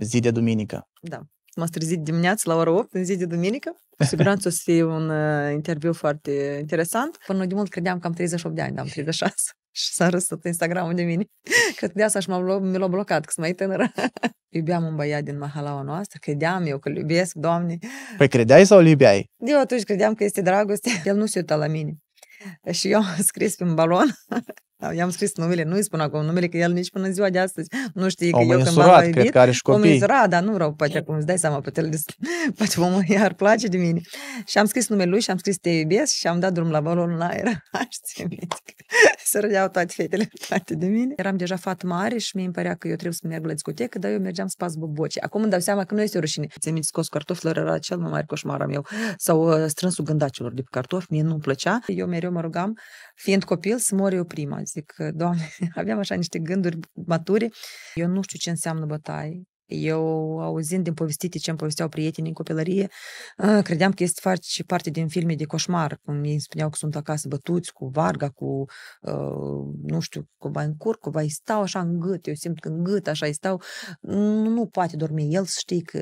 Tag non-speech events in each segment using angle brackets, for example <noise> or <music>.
zi de duminică. Da. M-ați trezit dimineața la ora 8, în zi de duminică. Cu <laughs> siguranță o să fie un uh, interviu foarte interesant. Până de mult credeam că am 38 de ani, dar am 36. <laughs> și s-a râs tot Instagramul de mine. <laughs> că de asta și m l-a blocat, că sunt mai tânără. Iubeam un băiat din mahalaua noastră, credeam eu că iubesc, Doamne. Păi credeai sau îl iubeai? Eu atunci credeam că este dragoste. El nu se uita la mine. Și eu am scris pe un balon I-am scris numele, nu-i spun acum numele, că el nici până ziua de astăzi nu știe că o eu când m-am iubit, că are și copii. Mânsurat, dar nu vreau, poate acum îți dai seama, poate, <laughs> poate omul iar place de mine. Și am scris numele lui și am scris te iubesc și am dat drum la balon în aer. Să <laughs> <laughs> râdeau toate fetele toate de mine. Eram deja fată mare și mi îmi părea că eu trebuie să merg la discotecă, dar eu mergeam spas boboci. Acum îmi dau seama că nu este o rușine. Ți-am minți scos cartofilor, era cel mai mare coșmar am eu. Sau uh, strânsul gândacilor de pe cartofi, mie nu-mi plăcea. Eu mereu mă rugam fiind copil, să mor eu prima. Zic, Doamne, <laughs> aveam așa niște gânduri mature. Eu nu știu ce înseamnă bătaie. Eu, auzind din povestite ce îmi povesteau prietenii în copilărie, ă, credeam că este face parte din filme de coșmar, cum ei spuneau că sunt acasă bătuți, cu varga, cu, ă, nu știu, bai în cur, cu bai stau așa în gât, eu simt că în gât așa îi stau, nu, nu poate dormi el, știi că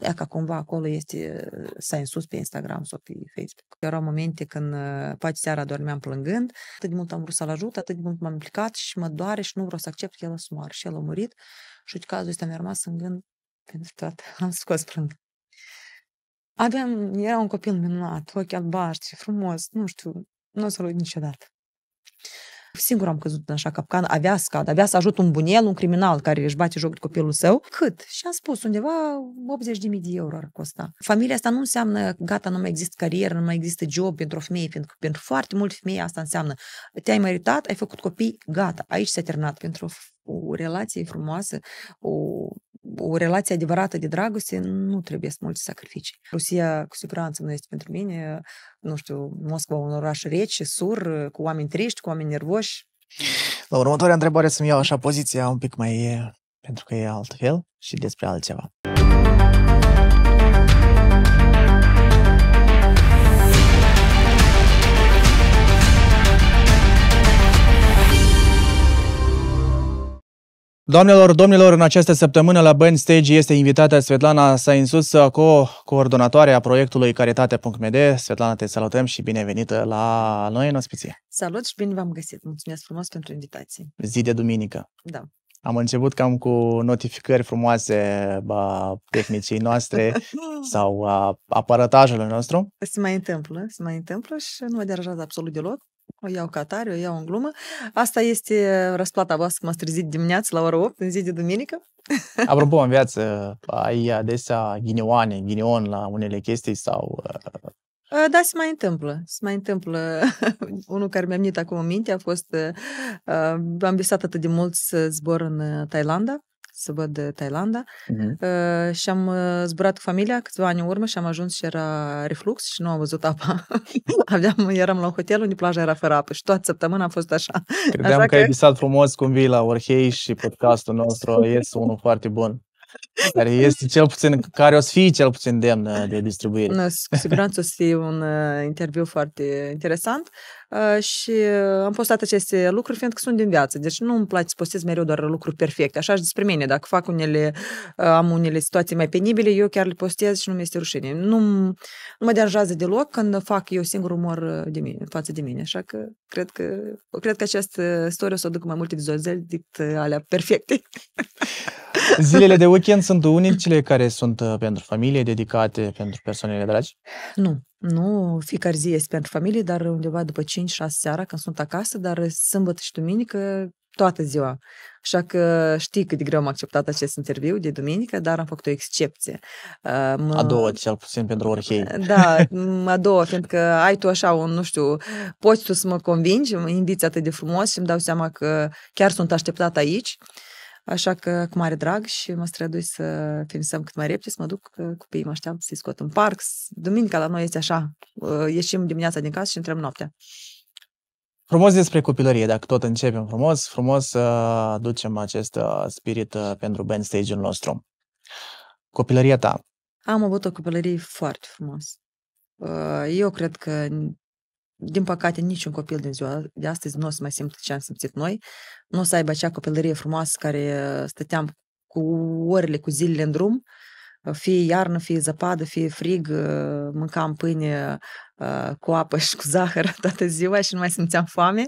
e ca cumva acolo este, să în sus pe Instagram sau pe Facebook. Erau momente când ă, poate seara dormeam plângând, atât de mult am vrut să-l ajut, atât de mult m-am implicat și mă doare și nu vreau să accept că el a sumar și el a murit și uite, cazul ăsta mi-a rămas în gând pentru toată. <laughs> Am scos prânc. Aveam, era un copil minunat, ochi albaștri, frumos, nu știu, nu o să-l uit niciodată. Singur am căzut în așa capcană, avea scad, avea să ajut un bunel, un criminal care își bate joc de copilul său. Cât? Și am spus, undeva 80.000 de euro ar costa. Familia asta nu înseamnă, gata, nu mai există carieră, nu mai există job pentru o femeie, pentru pentru foarte mult femei asta înseamnă, te-ai măritat, ai făcut copii, gata, aici s-a terminat pentru o relație frumoasă, o, o relație adevărată de dragoste, nu trebuie să multe sacrificii. Rusia, cu siguranță, nu este pentru mine, nu știu, Moscova, un oraș rece, sur, cu oameni triști, cu oameni nervoși. La următoarea întrebare să-mi iau așa poziția un pic mai pentru că e altfel și despre altceva. Doamnelor, domnilor, în această săptămână la Band Stage este invitată Svetlana Sainsus, co-coordonatoare a proiectului Caritate.md. Svetlana, te salutăm și binevenită la noi în ospiție. Salut și bine v-am găsit. Mulțumesc frumos pentru invitație. Zi de duminică. Da. Am început cam cu notificări frumoase a tehnicii noastre <laughs> sau a aparatajului nostru. Se mai întâmplă, se mai întâmplă și nu mă deranjează absolut deloc. O iau ca atare, o iau în glumă. Asta este răsplata voastră că m-ați trezit dimineața la ora 8, în zi de duminică. Apropo, în viață <laughs> ai adesea ghinioane, ghinion la unele chestii sau... Uh, uh, da, se mai întâmplă. Se mai întâmplă. <laughs> Unul care mi-a venit acum în minte a fost... Uh, am visat atât de mult să zbor în Thailanda să văd uh, Thailanda mm-hmm. Uh, și am uh, zburat cu familia câțiva ani în urmă și am ajuns și era reflux și nu am văzut apa. <laughs> Aveam, eram la un hotel unde plaja era fără apă și toată săptămâna a fost așa. Credeam așa că, că ai visat frumos cum vii la Orhei și podcastul <laughs> nostru este unul foarte bun care este cel puțin, care o să fie cel puțin demn de distribuire. Cu siguranță o să fie un interviu foarte interesant și э, э, am postat aceste lucruri fiindcă sunt din viață. Deci nu îmi place să postez mereu doar lucruri perfecte. Așa și despre mine. Dacă fac unele, uh, am unele situații mai penibile, eu chiar le postez și nu mi este rușine. Nu, nu mă deranjează deloc când fac eu singur umor uh, de mine, față de mine. Așa că cred că, cred că această istorie o să aducă mai multe vizualizări decât uh, alea perfecte. <laughs> Zilele de weekend sunt unicele care sunt pentru familie, dedicate pentru persoanele dragi? Nu. Nu fiecare zi este pentru familie, dar undeva după 5-6 seara, când sunt acasă, dar sâmbătă și duminică toată ziua. Așa că știi cât de greu am acceptat acest interviu de duminică, dar am făcut o excepție. Mă... A doua, cel puțin pentru Orhei. Da, a doua, că ai tu așa un, nu știu, poți tu să mă convingi, mă inviți atât de frumos și îmi dau seama că chiar sunt așteptat aici. Așa că cu mare drag și mă strădui să finisăm cât mai repede, să mă duc copiii, mă așteaptă să-i scot în parc. Duminica la noi este așa, uh, ieșim dimineața din casă și intrăm noaptea. Frumos despre copilărie, dacă tot începem frumos, frumos să ducem acest uh, spirit uh, pentru bandstage-ul nostru. Copilăria ta. Am avut o copilărie foarte frumos. Eu cred că din păcate, niciun copil din ziua de astăzi nu o să mai simtă ce am simțit noi, nu o să aibă acea copilărie frumoasă care uh, stăteam cu orele, cu zilele în drum, fie iarnă, fie zăpadă, fie frig, uh, mâncam pâine uh, cu apă și cu zahăr <laughs> toată ziua și nu mai simțeam foame.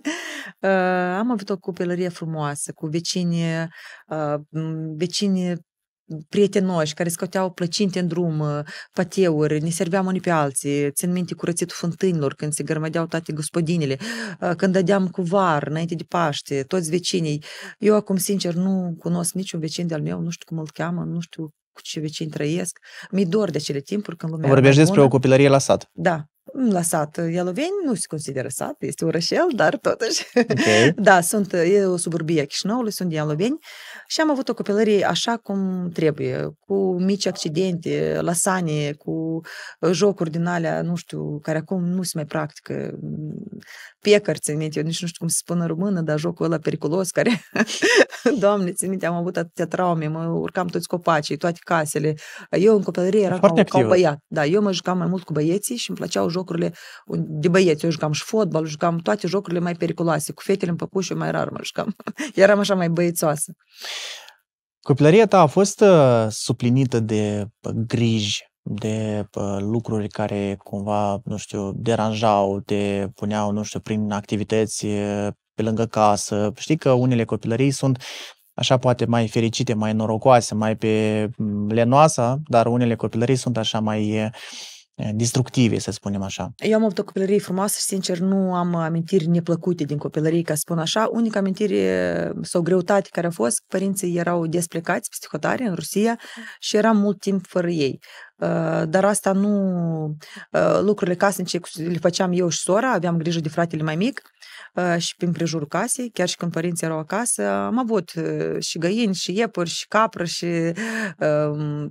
Am avut o copilărie frumoasă, cu vecini, vecini prietenoși, care scoteau plăcinte în drum, uh, pateuri, ne serveam unii pe alții, țin minte curățitul fântânilor, când se gărmădeau toate gospodinile, uh, când dădeam cu var, înainte de Paște, toți vecinii. Eu acum, sincer, nu cunosc niciun vecin de-al meu, nu știu cum îl cheamă, nu știu cu ce vecini trăiesc. Mi-e dor de cele timpuri când lumea... Vorbești despre o copilărie la sat. Da, la sat. Ialoveni nu se consideră sat, este orășel, dar totuși. Okay. da, sunt, э, e o suburbie a Chișinăului, sunt ialoveni și am avut o copilărie așa cum trebuie, cu mici accidente, lasane, cu э, jocuri din alea, nu știu, care acum nu se mai practică. Mm, Pecări, țin minte, eu nici nu știu cum se spune în română, dar jocul ăla periculos care, <laughs> doamne, țin minte, am avut atâtea traume, mă urcam toți copacii, toate casele. Eu în copilărie eram ca, ca băiat. Da, eu mă jucam mai mult cu băieții și îmi plăceau joc jocurile de băieți. Eu jucam și fotbal, jucam toate jocurile mai periculoase. Cu fetele în păpuși mai rar mă jucam. <laughs> Eram așa mai băiețoasă. Copilăria ta a fost uh, suplinită de uh, griji, de uh, lucruri care cumva, nu știu, deranjau, te puneau, nu știu, prin activități uh, pe lângă casă. Știi că unele copilării sunt așa poate mai fericite, mai norocoase, mai pe mm, lenoasa, dar unele copilării sunt așa mai uh, distructive, să spunem așa. Eu am avut o copilărie frumoasă și, sincer, nu am amintiri neplăcute din copilărie, ca să spun așa. Unica amintire sau greutate care a fost, părinții erau desplecați, psihotare, în Rusia și eram mult timp fără ei dar asta nu... Lucrurile casnice le făceam eu și sora, aveam grijă de fratele mai mic și prin prejurul casei, chiar și când părinții erau acasă, am avut și găini, și iepuri, și capră, și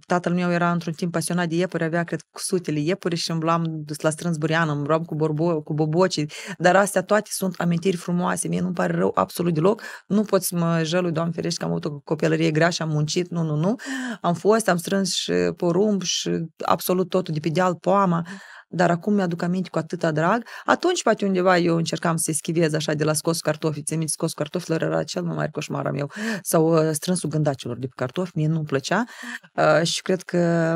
tatăl meu era într-un timp pasionat de iepuri, avea, cred, sutele iepuri și îmblam la strâns burian, îmblam cu, borbo, cu boboci, dar astea toate sunt amintiri frumoase, mie nu-mi pare rău absolut deloc, nu pot să mă jălui, doamne ferește, că am avut o copilărie grea și am muncit, nu, nu, nu, am fost, am strâns și porumb și absolut totul, de pe deal, poama, dar acum mi-aduc aminte cu atâta drag. Atunci, poate undeva, eu încercam să schivez așa de la scos cartofi. Ți minte, scos cartofilor era cel mai mare coșmar am eu. Sau uh, strânsul gândacilor de pe cartofi, mie nu-mi plăcea. Uh, și cred că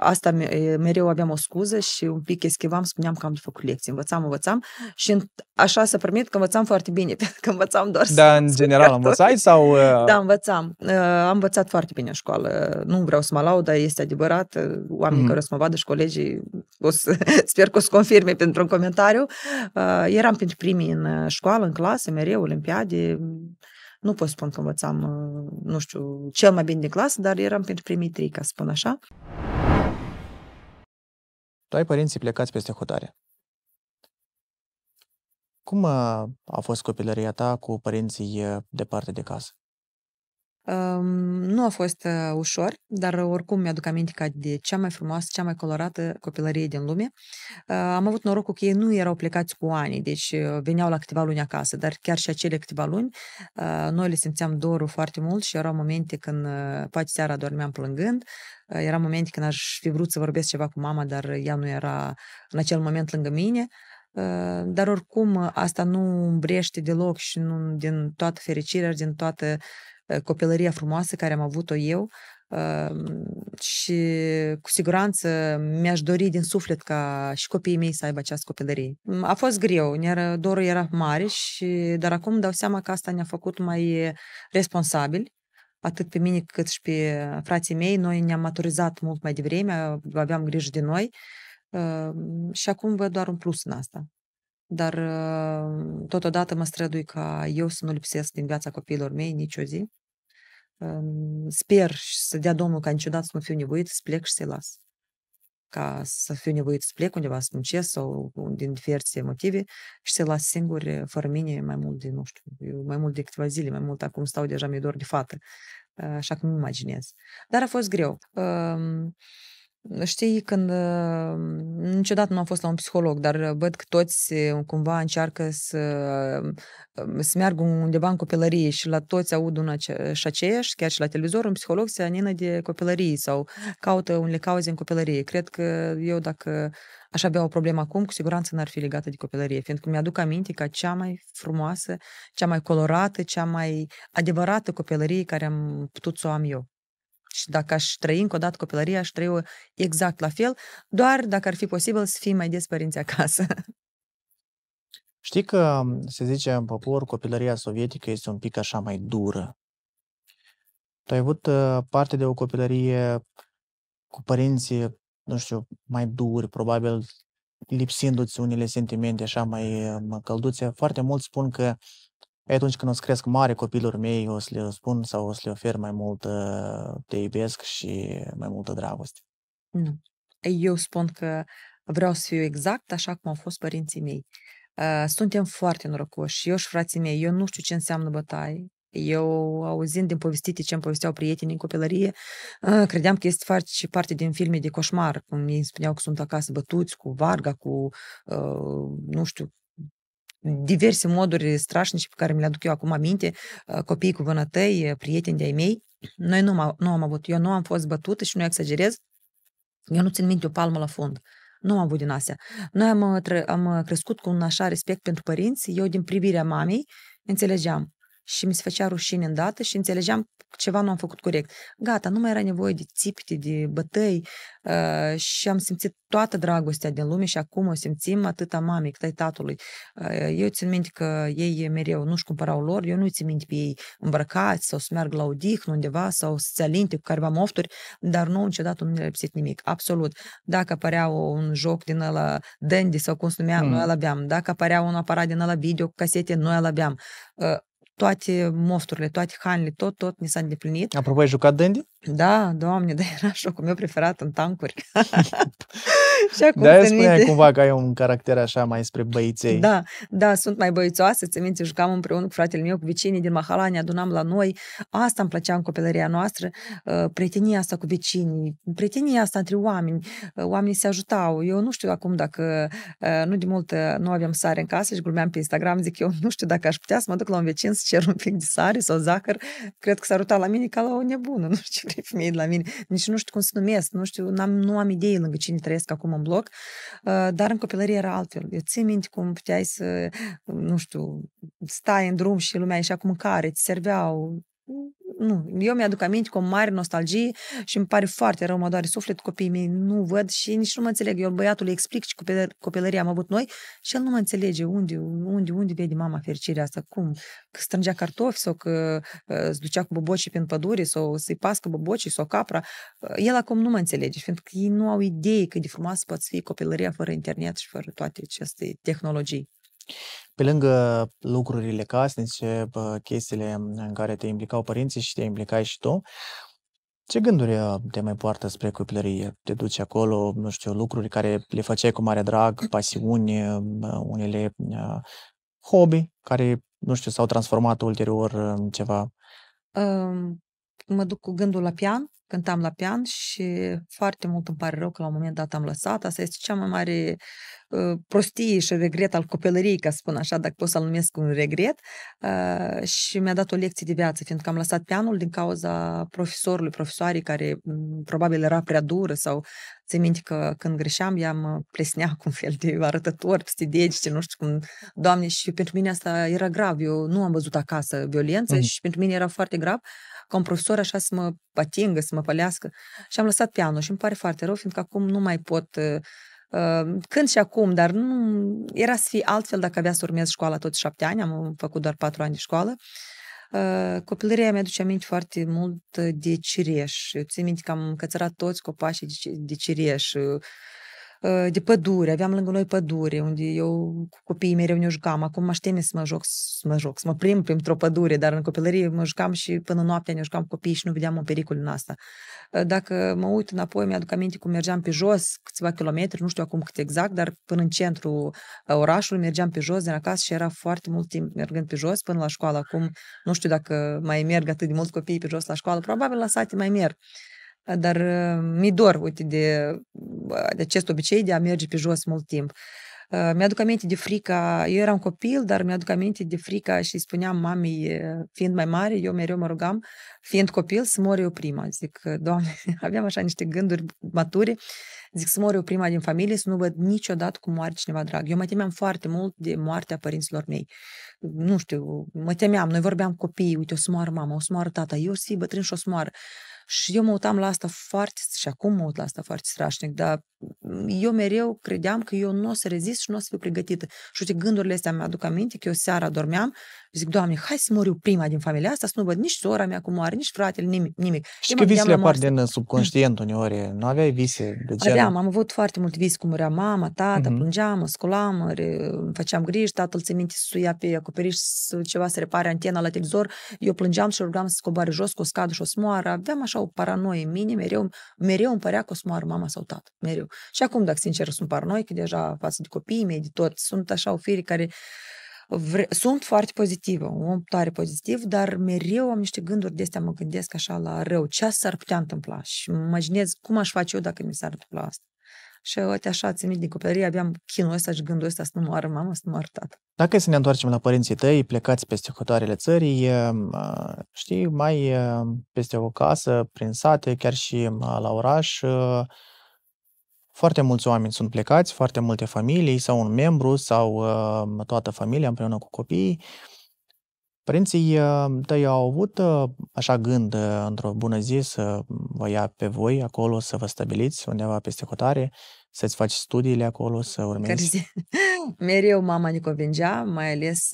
asta mereu aveam o scuză și un pic eschivam, spuneam că am de făcut lecții. Învățam, învățam și așa să permit că învățam foarte bine, <laughs> pentru că învățam doar Da, în general, învățai sau... <laughs> Uh, da, învățam. Uh, am învățat foarte bine în școală. Nu vreau să mă laud, dar este adevărat. Uh, oamenii mm care o să mă vadă și colegii o să, <laughs> sper că o să confirme pentru un comentariu. Eram pentru primii în școală, în clasă, mereu, olimpiade nu pot spun că învățam, nu știu, cel mai bine din clasă, dar eram pentru primii trei, ca să spun așa. Tu ai părinții plecați peste hotare. Cum uh, a fost copilăria ta cu părinții uh, departe de casă? Nu a fost uh, ușor, dar oricum mi-aduc aminte ca de cea mai frumoasă, cea mai colorată copilărie din lume. Uh, am avut norocul că ei nu erau plecați cu ani, deci uh, veneau la câteva luni acasă, dar chiar și acele câteva luni noi le simțeam dorul foarte mult și erau momente când poate seara dormeam plângând, erau momente când aș fi vrut să vorbesc ceva cu mama, dar ea nu era în acel moment lângă mine dar oricum asta nu îmbrește deloc și nu din toată fericirea, din toată copilăria э, frumoasă care am avut-o eu și cu siguranță mi-aș dori din suflet ca și copiii mei să aibă această copilărie. A fost greu, dorul era mare, și, dar acum dau seama că asta ne-a făcut mai responsabili atât pe mine cât și pe frații mei. Noi ne-am maturizat mult mai devreme, aveam grijă de noi și acum văd doar un plus în asta. Dar ă, totodată mă strădui ca eu să nu lipsesc din viața copiilor mei nicio zi Sper și să dea Domnul ca niciodată să nu fiu nevoit să plec și să-i las. Ca să fiu nevoit să plec undeva, să muncesc sau din diverse motive și să-i las singur fără mine mai mult de, nu știu, mai mult de câteva zile, mai mult acum stau deja mi-e dor de fată. Așa că nu imaginez. Dar a fost greu. Știi, când uh, niciodată nu am fost la un psiholog, dar uh, văd că toți uh, cumva încearcă să, să meargă undeva în copilărie și la toți aud una și aceeași, chiar și la televizor, un psiholog se anină de copilărie sau caută unele cauze în copilărie. Cred că eu dacă aș avea o problemă acum, cu siguranță n-ar fi legată de copilărie, fiindcă mi-aduc aminte ca cea mai frumoasă, cea mai colorată, cea mai adevărată copilărie care am putut să o am eu. Și dacă aș trăi încă o dată copilăria, aș trăi exact la fel, doar dacă ar fi posibil să fii mai des părinți acasă. Știi că, se zice în popor, copilăria sovietică este un pic așa mai dură. Tu ai avut uh, parte de o copilărie cu părinții, nu știu, mai duri, probabil lipsindu-ți unele sentimente așa mai uh, călduțe. Foarte mulți spun că atunci când o să cresc mare copiilor mei, o să le spun sau o să le ofer mai mult te iubesc și mai multă dragoste. Nu. Eu spun că vreau să fiu exact așa cum au fost părinții mei. Ă, suntem foarte norocoși, eu și frații mei, eu nu știu ce înseamnă bătaie, eu, auzind din povestite ce îmi povesteau prietenii în copilărie, ă, credeam că este foarte și parte din filme de coșmar, cum îmi spuneau că sunt acasă bătuți, cu varga, cu, ă, nu știu, diverse moduri strașnice pe care mi le aduc eu acum aminte, uh, copiii cu vânătăi, uh, prieteni de-ai mei. Noi nu, am nu am avut, eu nu am fost bătută și nu exagerez. Eu nu țin minte o palmă la fund. Nu am avut din astea. Noi am, uh, am crescut cu un așa respect pentru părinți. Eu, din privirea mamei, înțelegeam și mi se făcea rușine îndată și înțelegeam ceva nu am făcut corect. Gata, nu mai era nevoie de țipite, de bătăi uh, și am simțit toată dragostea din lume și acum o simțim atât mamei cât ai tatălui. Uh, eu țin minte că ei mereu nu-și cumpărau lor, eu nu țin minte pe ei îmbrăcați sau să meargă la odihnă undeva sau să se alinte cu careva mofturi, dar nu niciodată nu mi-a lipsit nimic, absolut. Dacă apărea un joc din ăla dandy sau cum se numea, mm. noi îl aveam. Dacă apărea un aparat din ăla video cu casete, noi îl aveam. Uh, toate mosturile, toate hanile, tot, tot ni s-a îndeplinit. Apropo, ai jucat dandy? Da, doamne, <laughs> da, era jocul meu preferat în tancuri. <laughs> și acum de spuneai minte... cumva că ai un caracter așa mai spre băiței. Da, da, sunt mai băițoasă. Ți minte, jucam împreună cu fratele meu, cu vecinii din Mahala, ne adunam la noi. Asta îmi plăcea în copilăria noastră, uh, prietenia asta cu vecinii, prietenia asta între oameni. Uh, oamenii se ajutau. Eu nu știu acum dacă uh, nu de mult nu aveam sare în casă și glumeam pe Instagram, zic eu nu știu dacă aș putea să mă duc la un vecin să cer un pic de sare sau zahăr. Cred că s-a rutat la mine ca la o nebună. <laughs> Nu știu ce vrei la mine. Nici nu știu cum se numesc, nu știu, am nu am idei lângă cine trăiesc acum acum în bloc, dar în copilărie era altfel. Eu țin minte cum puteai să, э, nu știu, stai în drum și lumea ieșea cu mâncare, ți serveau, nu, eu mi-aduc aminte cu o mare nostalgie și îmi pare foarte rău, mă doare suflet, copiii mei nu văd și nici nu mă înțeleg. Eu băiatul îi explic ce copilărie am avut noi și el nu mă înțelege unde, unde, unde vede mama fericirea asta, cum, că strângea cartofi sau că se ă, ducea cu bobocii prin pădure sau să-i pască bobocii sau capra. Ă, el acum nu mă înțelege, fiindcă ei nu au idee cât de frumoasă poate fi copilăria fără internet și fără toate aceste tehnologii. Pe lângă lucrurile casnice, chestiile în care te implicau părinții și te implicai și tu, ce gânduri uh, te mai poartă spre copilărie? Te duci acolo, nu știu, lucruri care le făceai cu mare drag, pasiuni, uh, unele uh, hobby care, nu știu, s-au transformat ulterior în ceva? Um, mă duc cu gândul la pian, cântam la pian și foarte mult îmi pare rău că la un moment dat am lăsat. Asta este cea mai mare uh, prostie și regret al copilăriei, ca să spun așa, dacă pot să-l numesc un regret. Uh, și mi-a dat o lecție de viață, fiindcă am lăsat pianul din cauza profesorului, profesoarei care mm, probabil era prea dură sau ți minte că când greșeam, ea mă plesnea cu un fel de arătător peste degete, nu știu cum, doamne, și pentru mine asta era grav. Eu nu am văzut acasă violență mm. și pentru mine era foarte grav. Uh, ca un profesor așa să mă atingă, să mă pălească. Și am lăsat pianul și îmi pare foarte rău, fiindcă acum nu mai pot uh, uh, când și acum, dar nu era să fie altfel dacă avea să urmez școala tot șapte ani, am făcut doar patru ani de școală. Uh, copilăria mi-aduce aminte foarte mult de cireș. Eu țin minte că am cățărat toți copașii de cireș de pădure, aveam lângă noi pădure, unde eu cu copiii mereu ne jucam. Acum mă teme să mă joc, să mă joc, să mă prim printr-o pădure, dar în copilărie mă jucam și până noaptea ne jucam cu copiii și nu vedeam un pericol în asta. Dacă mă uit înapoi, mi-aduc aminte cum mergeam pe jos câțiva kilometri, nu știu acum cât exact, dar până în centru orașului mergeam pe jos din acasă și era foarte mult timp mergând pe jos până la școală. Acum nu știu dacă mai merg atât de mult copiii pe jos la școală, probabil la sate mai merg dar uh, mi dor, uite, de, uh, de acest obicei de a merge pe jos mult timp. Uh, mi-aduc aminte de frica, eu eram copil, dar mi-aduc aminte de frica și spuneam mamei, fiind mai mare, eu mereu mă rugam, fiind copil, să mor eu prima. Zic, doamne, <laughs> aveam așa niște gânduri mature, zic, să mor eu prima din familie, să nu văd niciodată cum moare cineva drag. Eu mă temeam foarte mult de moartea părinților mei. Nu știu, mă temeam, noi vorbeam copii, uite, o să moară mama, o să moară tata, eu si să fii bătrân și o să moară. Și eu mă uitam la asta foarte, și acum mă uit la asta foarte strașnic, dar mm, eu mereu credeam că eu nu o să rezist și nu o să fiu pregătită. Și uite, gândurile astea mi-aduc aminte că eu seara dormeam zic, Doamne, hai să moriu prima din familia asta, să nu văd nici sora mea cum moare, nici fratele, nimic. nimic. Și eu că visele apar din subconștient uneori, nu aveai vise de genul? Aveam, am avut foarte mult vis, cum era mama, tata, uh-huh. plângeam, scolam, re, făceam griji, tatăl ți minte să suia pe acoperiș ceva să repare antena la televizor, eu plângeam și rugam să scoboare jos cu o scadă și o smoară, aveam așa asta o paranoie în mine, mereu, mereu îmi părea că o să moară mama sau tată, mereu. Și acum, dacă sincer, sunt că deja față de copiii mei, de tot, sunt așa o fire care vre- sunt foarte pozitivă, un om tare pozitiv, dar mereu am niște gânduri de astea, mă gândesc așa la rău, ce s-ar putea întâmpla și mă imaginez cum aș face eu dacă mi s-ar întâmpla asta și uite așa, ținit din copilărie, aveam chinul ăsta și gândul ăsta să nu moară mama, să nu moară tată. Dacă să ne întoarcem la părinții tăi, plecați peste hotarele țării, știi, mai peste o casă, prin sate, chiar și la oraș, foarte mulți oameni sunt plecați, foarte multe familii sau un membru sau toată familia împreună cu copiii. Părinții ă, tăi au avut ă, așa gând ă, într-o bună zi să vă ia pe voi acolo, să vă stabiliți undeva peste hotare, să-ți faci studiile acolo, să urmezi? <laughs> Mereu mama ne convingea, mai ales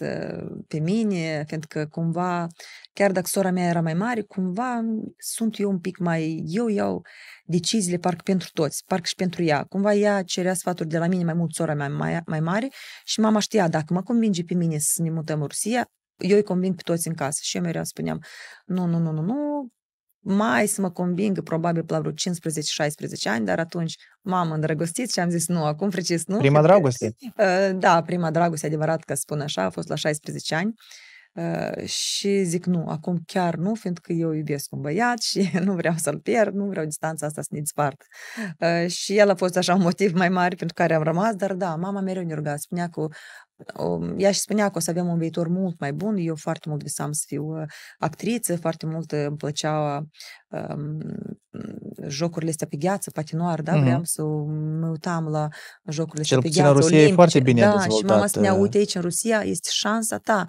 pe mine, fiindcă cumva, chiar dacă sora mea era mai mare, cumva sunt eu un pic mai... Eu iau deciziile parcă pentru toți, parcă și pentru ea. Cumva ea cerea sfaturi de la mine mai mult sora mea mai, mai mare și mama știa, dacă mă convinge pe mine să ne mutăm în Rusia, eu îi conving pe toți în casă și eu mereu spuneam, nu, nu, nu, nu, nu, mai să mă convingă probabil la vreo 15-16 ani, dar atunci m-am îndrăgostit și am zis nu, acum precis nu. Prima dragoste. <laughs> Ă, da, prima dragoste, adevărat că spun așa, a fost la 16 ani. Ă, și zic nu, acum chiar nu, fiindcă eu iubesc un băiat și <laughs> nu vreau să-l pierd, nu vreau distanța asta să ne despart. Ă, și el a fost așa un motiv mai mare pentru care am rămas, dar da, mama mereu ne ruga, spunea că ea și spunea că o să avem un viitor mult mai bun, eu foarte mult visam să fiu actriță, foarte mult îmi plăcea um, jocurile astea pe gheață, patinoar, da, mm-hmm. vreau să mă uitam la jocurile Cel astea pe gheață. Rusia olimpice. e foarte bine da, și mama spunea, uite aici în Rusia este șansa ta.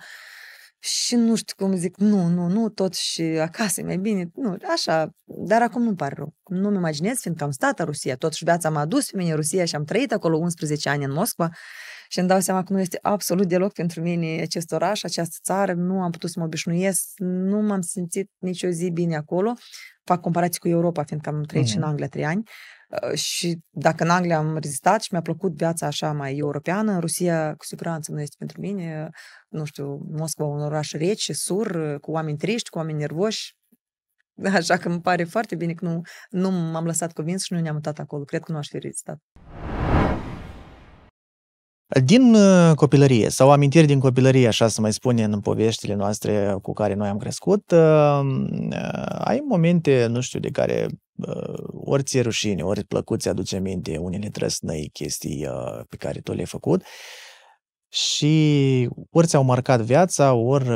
Și nu știu cum zic, nu, nu, nu, tot și acasă e mai bine, nu, așa, dar acum nu-mi pare rău. Nu-mi imaginez, fiindcă am stat în Rusia, tot și viața m-a dus pe mine în Rusia și am trăit acolo 11 ani în Moscova și îmi dau seama că nu este absolut deloc pentru mine acest oraș, această țară, nu am putut să mă obișnuiesc, nu m-am simțit nicio zi bine acolo. Fac comparații cu Europa, fiindcă am trăit mm-hmm. și în mhm. Anglia trei ani uh, și dacă în Anglia am rezistat și mi-a plăcut viața așa mai europeană, în Rusia cu siguranță nu este pentru mine, nu știu, Moscova un oraș rece, sur, cu oameni triști, cu oameni nervoși, <laughs> Așa că îmi pare foarte bine că nu, nu m-am lăsat convins, și nu ne-am mutat acolo. Cred că nu aș fi rezistat. Din uh, copilărie sau amintiri din copilărie, așa să mai spune în poveștile noastre cu care noi am crescut, um, uh, ai momente, nu știu, de care uh, ori ți-e rușine, ori plăcut ți aduce minte unele trăsnăi chestii pe care tu le-ai făcut și ori ți-au marcat viața, ori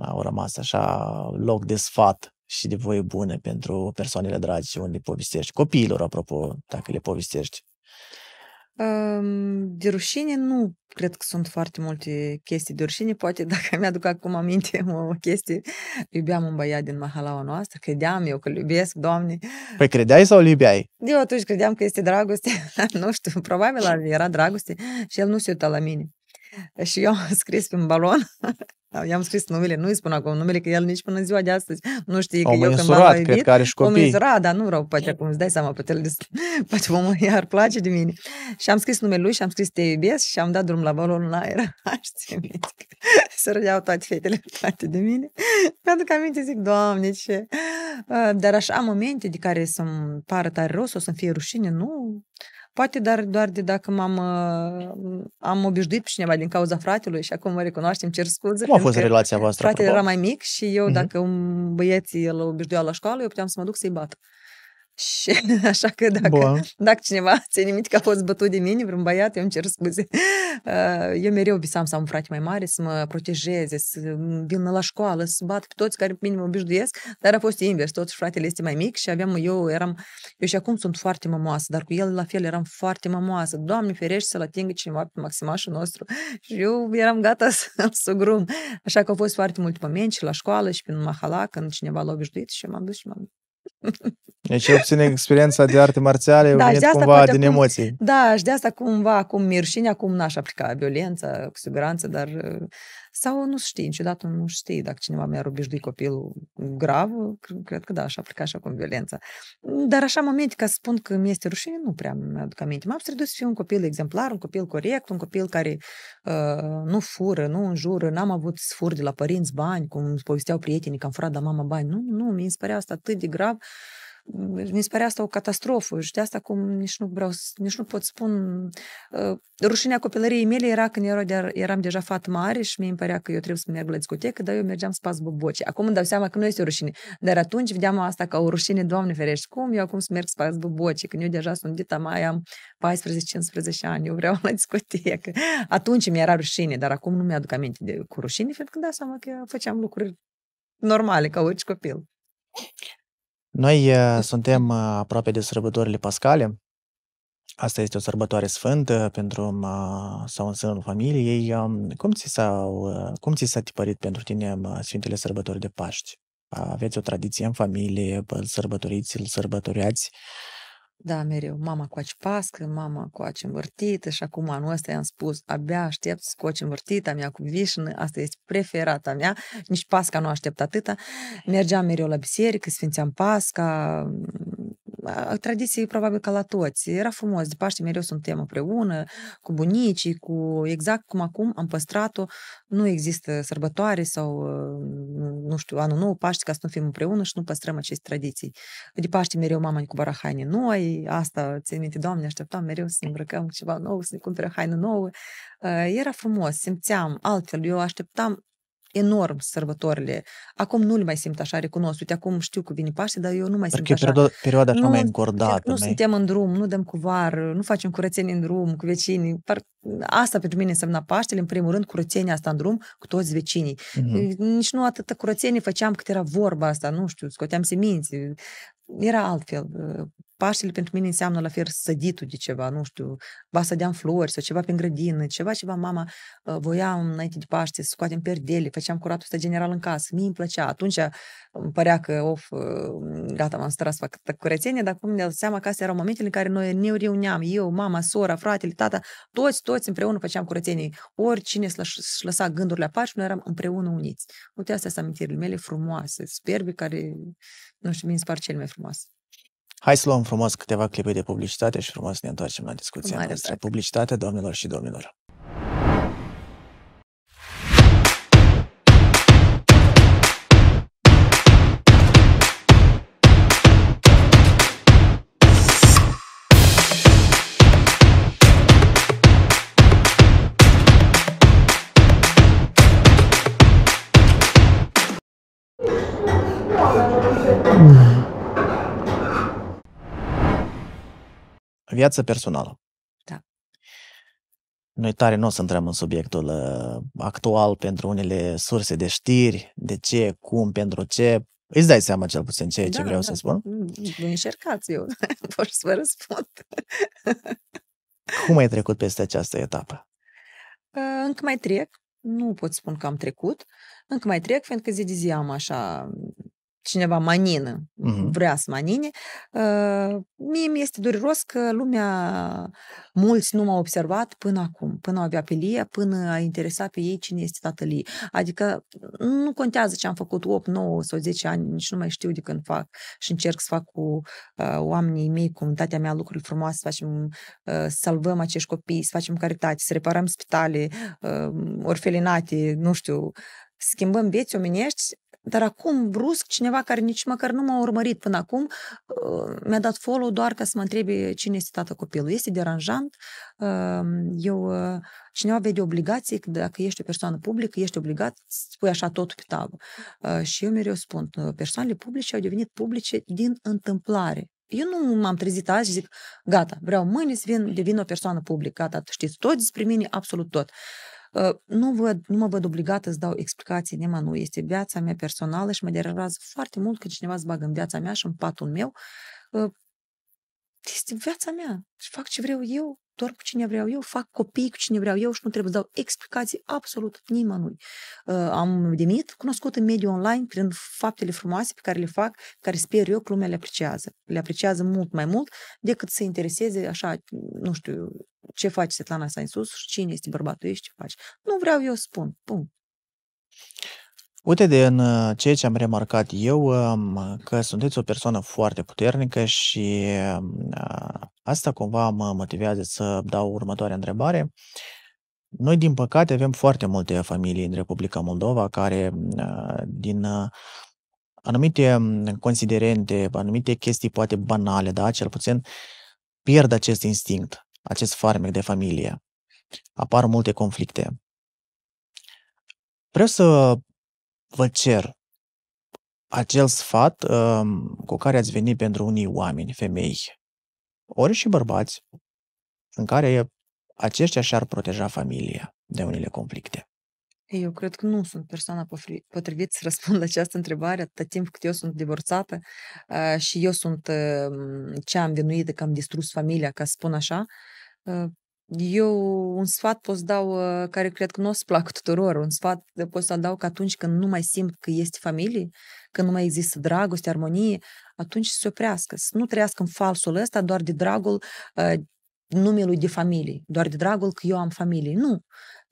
au rămas așa loc de sfat și de voie bună pentru persoanele dragi unde povestești, copiilor, apropo, dacă le povestești de rușine nu cred că sunt foarte multe chestii de rușine. Poate dacă mi-aduc acum aminte o chestie, iubeam un băiat din mahalaua noastră, credeam eu că iubesc, Doamne. Păi credeai sau îl iubeai? Eu atunci credeam că este dragoste, nu știu, probabil era dragoste și el nu se uita la mine. Și eu am scris pe un balon da, i-am scris numele, nu-i spun acum numele, că el nici până ziua de astăzi nu știe că o, eu când m-am iubit, cred că are și copii. dar nu vreau, poate acum îți dai seama, poate, <laughs> poate omul i place de mine. Și am scris numele lui și am scris te iubesc și am dat drum la balon în aer. să <laughs> Se râdeau toate fetele toate <laughs> de mine. Pentru că aminte zic, Doamne, ce... Dar așa am momente de care să-mi pară tare rău sau să-mi fie rușine, nu Poate dar doar de dacă m-am uh, am obișnuit pe cineva din cauza fratelui și acum mă recunoaștem, cer scuze. Cum a fost relația voastră? Fratele era mai mic și eu, uh-huh. dacă un băieț îl obișnuia la școală, eu puteam să mă duc să-i bat. Și <laughs> așa că dacă, Bun. dacă cineva <laughs> ți-a minte că a fost bătut de mine vreun băiat, eu îmi cer scuze. <laughs> Uh, eu mereu visam să am un frate mai mare, să mă protejeze, să vină la școală, să bat pe toți care pe mine mă obișnuiesc, dar a fost invers, toți fratele este mai mic și aveam, eu eram, eu și acum sunt foarte mămoasă, dar cu el la fel eram foarte mămoasă. Doamne ferește să-l atingă cineva pe maximașul nostru și eu eram gata să-l sugrum. Așa că au fost foarte multe momente și la școală și prin mahala, când cineva l-a obișnuit și m-am dus și m-am deci obține experiența de arte marțiale, da, venit cumva din acum, emoții. Da, și de asta cumva acum mi acum n-aș aplica violența, cu siguranță, dar sau nu știi, niciodată nu știi dacă cineva mi-ar obișnui copilul grav, cred că da, aș aplica așa cum violența. Dar așa momente ca să spun că mi este rușine, nu prea mi-aduc aminte. M-am străduit să fiu un copil exemplar, un copil corect, un copil care uh, nu fură, nu înjură, n-am avut sfuri de la părinți bani, cum povesteau prietenii că am furat la mama bani. Nu, nu, mi se părea asta atât de grav. Uh, mi se părea asta o catastrofă și de asta cum nici nu vreau, nici nu pot spun. Rușinea copilăriei mele era când era de, eram deja fat mare și mi îmi părea că eu trebuie să merg la discotecă, dar eu mergeam spas boboci. Acum îmi dau seama că nu este o rușine. Dar atunci vedeam asta ca o rușine, Doamne ferește, cum eu acum să merg spas boboci, când eu deja sunt dita mai am 14-15 ani, eu vreau la discotecă. Atunci mi era rușine, dar acum nu mi-aduc aminte de, cu rușine, fiindcă îmi dau seama că făceam lucruri normale, ca orice copil. Noi uh, suntem uh, aproape de sărbătorile pascale. Asta este o sărbătoare sfântă pentru um, uh, sau în sânul familiei. Um, cum ți, s-au, cum ți s-a tipărit pentru tine um, Sfintele Sărbători de Paști? Aveți o tradiție în familie, îl sărbătoriți, îl sărbătoriați da, mereu. Mama coace pască, mama coace învârtită și acum anul ăsta i-am spus, abia aștept să coace învârtita mea cu vișină, asta este preferata mea, nici pasca nu aștept atâta. Mergeam mereu la biserică, sfințeam pasca, tradiții probabil ca la toți. Era frumos, de Paște mereu suntem împreună, cu bunicii, cu exact cum acum am păstrat-o. Nu există sărbătoare sau, nu știu, anul nou, Paște, ca să nu fim împreună și nu păstrăm aceste tradiții. De Paște mereu mama cu haine noi, asta, țin minte, Doamne, așteptam mereu să ne îmbrăcăm ceva nou, să ne cumpere haine nouă. Era frumos, simțeam altfel. Eu așteptam enorm sărbătorile. Acum nu le mai simt așa, recunosc. Uite, acum știu că vine Paște, dar eu nu mai Pentru simt așa. Perioada, perioada nu, mai încordată. Nu mai... suntem în drum, nu dăm cu var, nu facem curățenie în drum cu vecinii. Par... Asta pentru mine însemna Paștele, în primul rând, curățenia asta în drum cu toți vecinii. Mm-hmm. Nici nu atâta curățenie făceam cât era vorba asta, nu știu, scoteam semințe. Era altfel Paștele pentru mine înseamnă la fel săditul de ceva, nu știu, ba sădeam flori sau ceva pe grădină, ceva, ceva mama voia înainte de Paște să scoatem perdele, făceam curatul ăsta general în casă, mie îmi plăcea. Atunci îmi părea că, of, gata, m-am stras să fac curățenie, dar cum ne dau seama că astea erau momentele în care noi ne reuneam, eu, mama, sora, fratele, tata, toți, toți împreună făceam curățenie. Oricine își lăsa gândurile apași, noi eram împreună uniți. Uite, astea sunt amintirile mele frumoase, sperbe, care, nu știu, mi se cele cel mai frumoase. Hai să luăm frumos câteva clipuri de publicitate și frumos ne întoarcem la discuția noastră. Publicitate, doamnelor și domnilor. viață personală. Da. Noi tare nu o să intrăm în subiectul uh, actual pentru unele surse de știri, de ce, cum, pentru ce. Îți dai seama cel puțin ce, da, ce vreau da. să spun? Mm, nu încercați, eu pot <laughs> să vă răspund. cum ai trecut peste această etapă? Uh, încă mai trec nu pot spun că am trecut, încă mai trec, fiindcă zi de zi am așa cineva manină, uh-huh. vrea să manine. Ă, mie mi-este dureros că lumea, mulți nu m-au observat până acum, până au avea pe Lia, până a interesat pe ei cine este tatăl ei. Adică nu contează ce am făcut 8, 9 sau 10 ani, nici nu mai știu de când fac și încerc să fac cu uh, oamenii mei, comunitatea mea, lucruri frumoase, să facem, uh, să salvăm acești copii, să facem caritate, să reparăm spitale, uh, orfelinate, nu știu, schimbăm vieți omenești dar acum, brusc, cineva care nici măcar nu m-a urmărit până acum, uh, mi-a dat follow doar ca să mă întrebe cine este tată copilul. Este deranjant. Uh, eu, uh, cineva vede obligații că dacă ești o persoană publică, ești obligat să spui așa totul pe tavă. Și eu mereu spun, persoanele publice au devenit publice din întâmplare. Eu nu m-am trezit azi și zic, gata, vreau mâine să vin, devin o persoană publică, gata, știți tot despre mine, absolut tot. Uh, nu, văd, nu mă văd obligată să dau explicații nimănui. Este viața mea personală și mă deranjează foarte mult când cineva se bagă în viața mea și în patul meu. Este viața mea și fac ce vreau eu doar cu cine vreau eu, fac copii cu cine vreau eu și nu trebuie să dau explicații absolut nimănui. Uh, am devenit cunoscut în mediul online prin faptele frumoase pe care le fac, care sper eu că lumea le apreciază. Le apreciază mult mai mult decât să intereseze așa, nu știu, ce faci Svetlana asta în sus și cine este bărbatul ești, ce faci. Nu vreau eu să spun, punct. Uite de în uh, ceea ce am remarcat eu, um, că sunteți o persoană foarte puternică și um, uh, asta cumva mă motivează să dau următoarea întrebare. Noi, din păcate, avem foarte multe familii în Republica Moldova care, uh, din anumite um, considerente, anumite chestii poate banale, da, cel puțin, pierd acest instinct, acest farmec de familie. Apar multe conflicte. Vreau să vă cer acel sfat uh, cu care ați venit pentru unii oameni, femei, ori și bărbați, în care aceștia și-ar proteja familia de unele conflicte. Eu cred că nu sunt persoana potrivită să răspund la această întrebare, atât timp cât eu sunt divorțată și eu sunt um, cea învinuită că am distrus familia, ca să spun așa. Eu un sfat pot să dau, ă, care cred că nu o să placă tuturor, un sfat pot să dau că atunci când nu mai simt că este familie, când nu mai există dragoste, armonie, atunci să se oprească, să nu trăiască în falsul ăsta doar de dragul uh, numelui de familie, doar de dragul că eu am familie. Nu,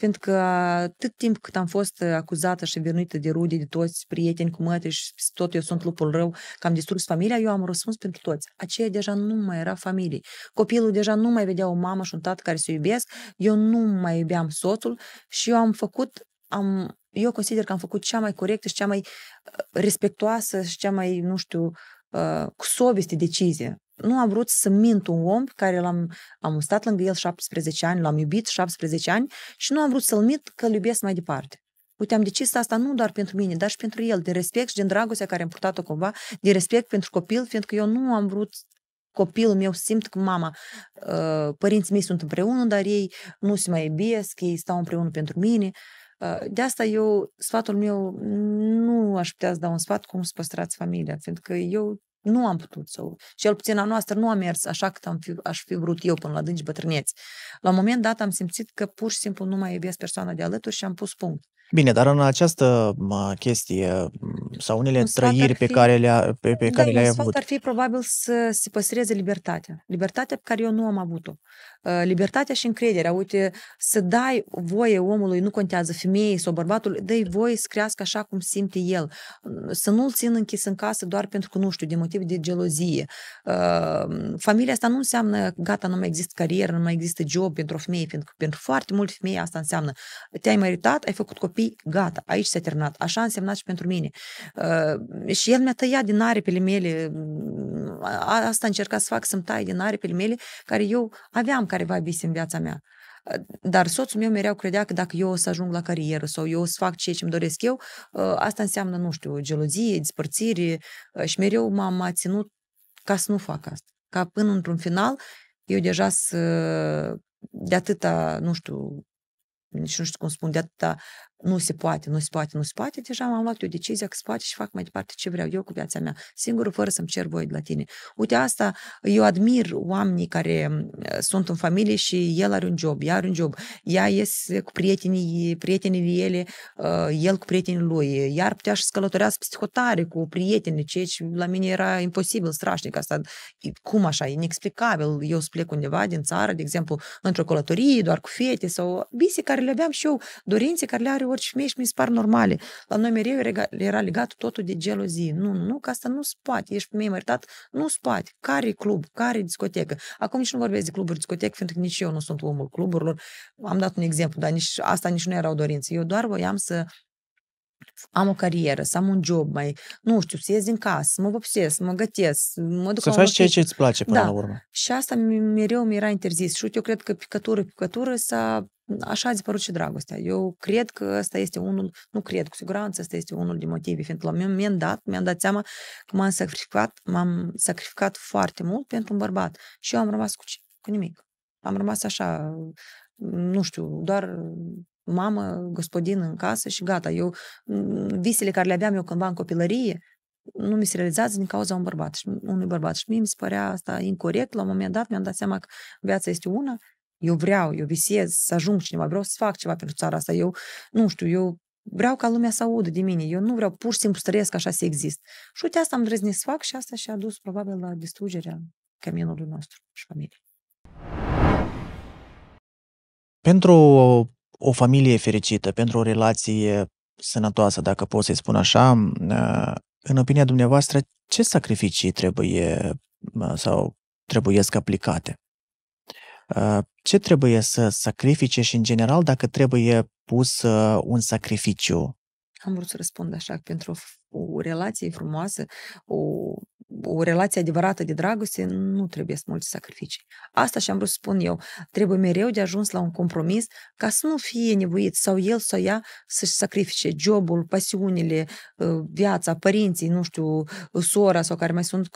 pentru că atât timp cât am fost ă, acuzată și vinuită de rude, de toți prieteni cu mătri și tot eu sunt lupul rău, că am distrus familia, eu am răspuns pentru toți. Aceea deja nu mai era familie. Copilul deja nu mai vedea o mamă și un tată care se iubesc, eu nu mai iubeam soțul și eu am făcut, am, eu consider că am făcut cea mai corectă și cea mai ă, respectoasă și cea mai, nu știu, ă, cu sobeste decizie nu am vrut să mint un om pe care l-am am stat lângă el 17 ani, l-am iubit 17 ani și nu am vrut să-l mint că îl iubesc mai departe. Uite, am decis asta nu doar pentru mine, dar și pentru el, de respect și din dragostea care am purtat-o cumva, de respect pentru copil, fiindcă eu nu am vrut copilul meu simt că mama, uh, părinții mei sunt împreună, dar ei nu se mai iubesc, ei stau împreună pentru mine. Uh, de asta eu, sfatul meu, nu aș putea să dau un sfat cum să păstrați familia, fiindcă eu nu am putut să... Cel puțin la noastră nu a mers așa cât am fi, aș fi vrut eu până la dânci bătrâneți. La un moment dat am simțit că pur și simplu nu mai iubesc persoana de alături și am pus punct. Bine, dar în această chestie sau unele un trăiri fi, pe care le-a pe, pe da, care le-ai avut. ar fi probabil să se păstreze libertatea. Libertatea pe care eu nu am avut-o. Uh, libertatea și încrederea. Uite, să dai voie omului, nu contează femeii sau bărbatul, dai voie să crească așa cum simte el. Să nu-l țin închis în casă doar pentru că, nu știu, de motiv de gelozie. Uh, familia asta nu înseamnă gata, nu mai există carieră, nu mai există job pentru o femeie, pentru, pentru foarte multe femei asta înseamnă te-ai măritat, ai făcut copii, copii, gata, aici s-a terminat. Așa a însemnat și pentru mine. Uh, și el mi-a tăiat din aripile mele, asta încerca să fac, să-mi tai din aripile mele, care eu aveam care va vise în viața mea. Ă, dar soțul meu mereu credea că dacă eu o să ajung la carieră sau eu o să fac ceea ce îmi doresc eu, ă, asta înseamnă, nu știu, gelozie, dispărțire și mereu m-am ținut ca să nu fac asta. Ca până într-un final eu deja să de atâta, nu știu, nici nu știu cum spun, de atâta nu se poate, nu se poate, nu se poate, deja am luat eu decizia că se poate și fac mai departe ce vreau eu cu viața mea, singur, fără să-mi cer voie de la tine. Uite, asta eu admir oamenii care sunt în familie și el are un job, ea are un job, ea iese cu prietenii, prietenii ele, el cu prietenii lui, iar putea să călătorească psihotare cu prietenii, ceea ce la mine era imposibil, strașnic asta. Cum așa, inexplicabil. Eu să plec undeva din țară, de exemplu, într-o călătorie, doar cu fete sau bise care le aveam și eu, dorințe care le are orice femeie și mi se par normale. La noi mereu era legat totul de gelozie. Nu, nu, că asta nu spate. Ești femeie măritat, nu spate. Care club? Care discotecă? Acum nici nu vorbesc de cluburi, discotecă, pentru că nici eu nu sunt omul cluburilor. Am dat un exemplu, dar nici, asta nici nu era o dorință. Eu doar voiam să am o carieră, să am un job mai, nu știu, să ies din casă, să mă vopsesc, să mă gătesc, mă duc Să faci ceea ce îți place până da. la urmă. Și asta mereu mi era interzis. Și uite, eu cred că picătură, picătură s-a așa a dispărut și dragostea. Eu cred că ăsta este unul, nu cred, cu siguranță ăsta este unul din motive, fiindcă la mi-am dat mi-am dat seama că m-am sacrificat, m-am sacrificat foarte mult pentru un bărbat și eu am rămas cu, cu nimic. Am rămas așa, nu știu, doar mamă, gospodină în casă și gata. Eu, visele care le aveam eu cândva în copilărie, nu mi se realizează din cauza un bărbat, unui bărbat. Și mie mi se părea asta incorrect. La un moment dat mi-am dat seama că viața este una eu vreau, eu visez să ajung cineva, vreau să fac ceva pentru țara asta. Eu, nu știu, eu vreau ca lumea să audă de mine. Eu nu vreau pur și simplu să trăiesc așa să exist. Și uite, asta am drăznit să fac și asta și-a dus probabil la distrugerea caminului nostru și familiei. Pentru o, o familie fericită, pentru o relație sănătoasă, dacă pot să-i spun așa, în opinia dumneavoastră, ce sacrificii trebuie sau trebuiesc aplicate? Uh, ce trebuie să sacrifice și, în general, dacă trebuie pus uh, un sacrificiu? Am vrut să răspund așa pentru o relație frumoasă, o, o relație adevărată de dragoste, nu trebuie să mulți sacrificii. Asta și-am vrut să spun eu. Trebuie mereu de ajuns la un compromis ca să nu fie nevoit sau el sau ea să-și sacrifice jobul, pasiunile, viața, părinții, nu știu, sora sau care mai sunt,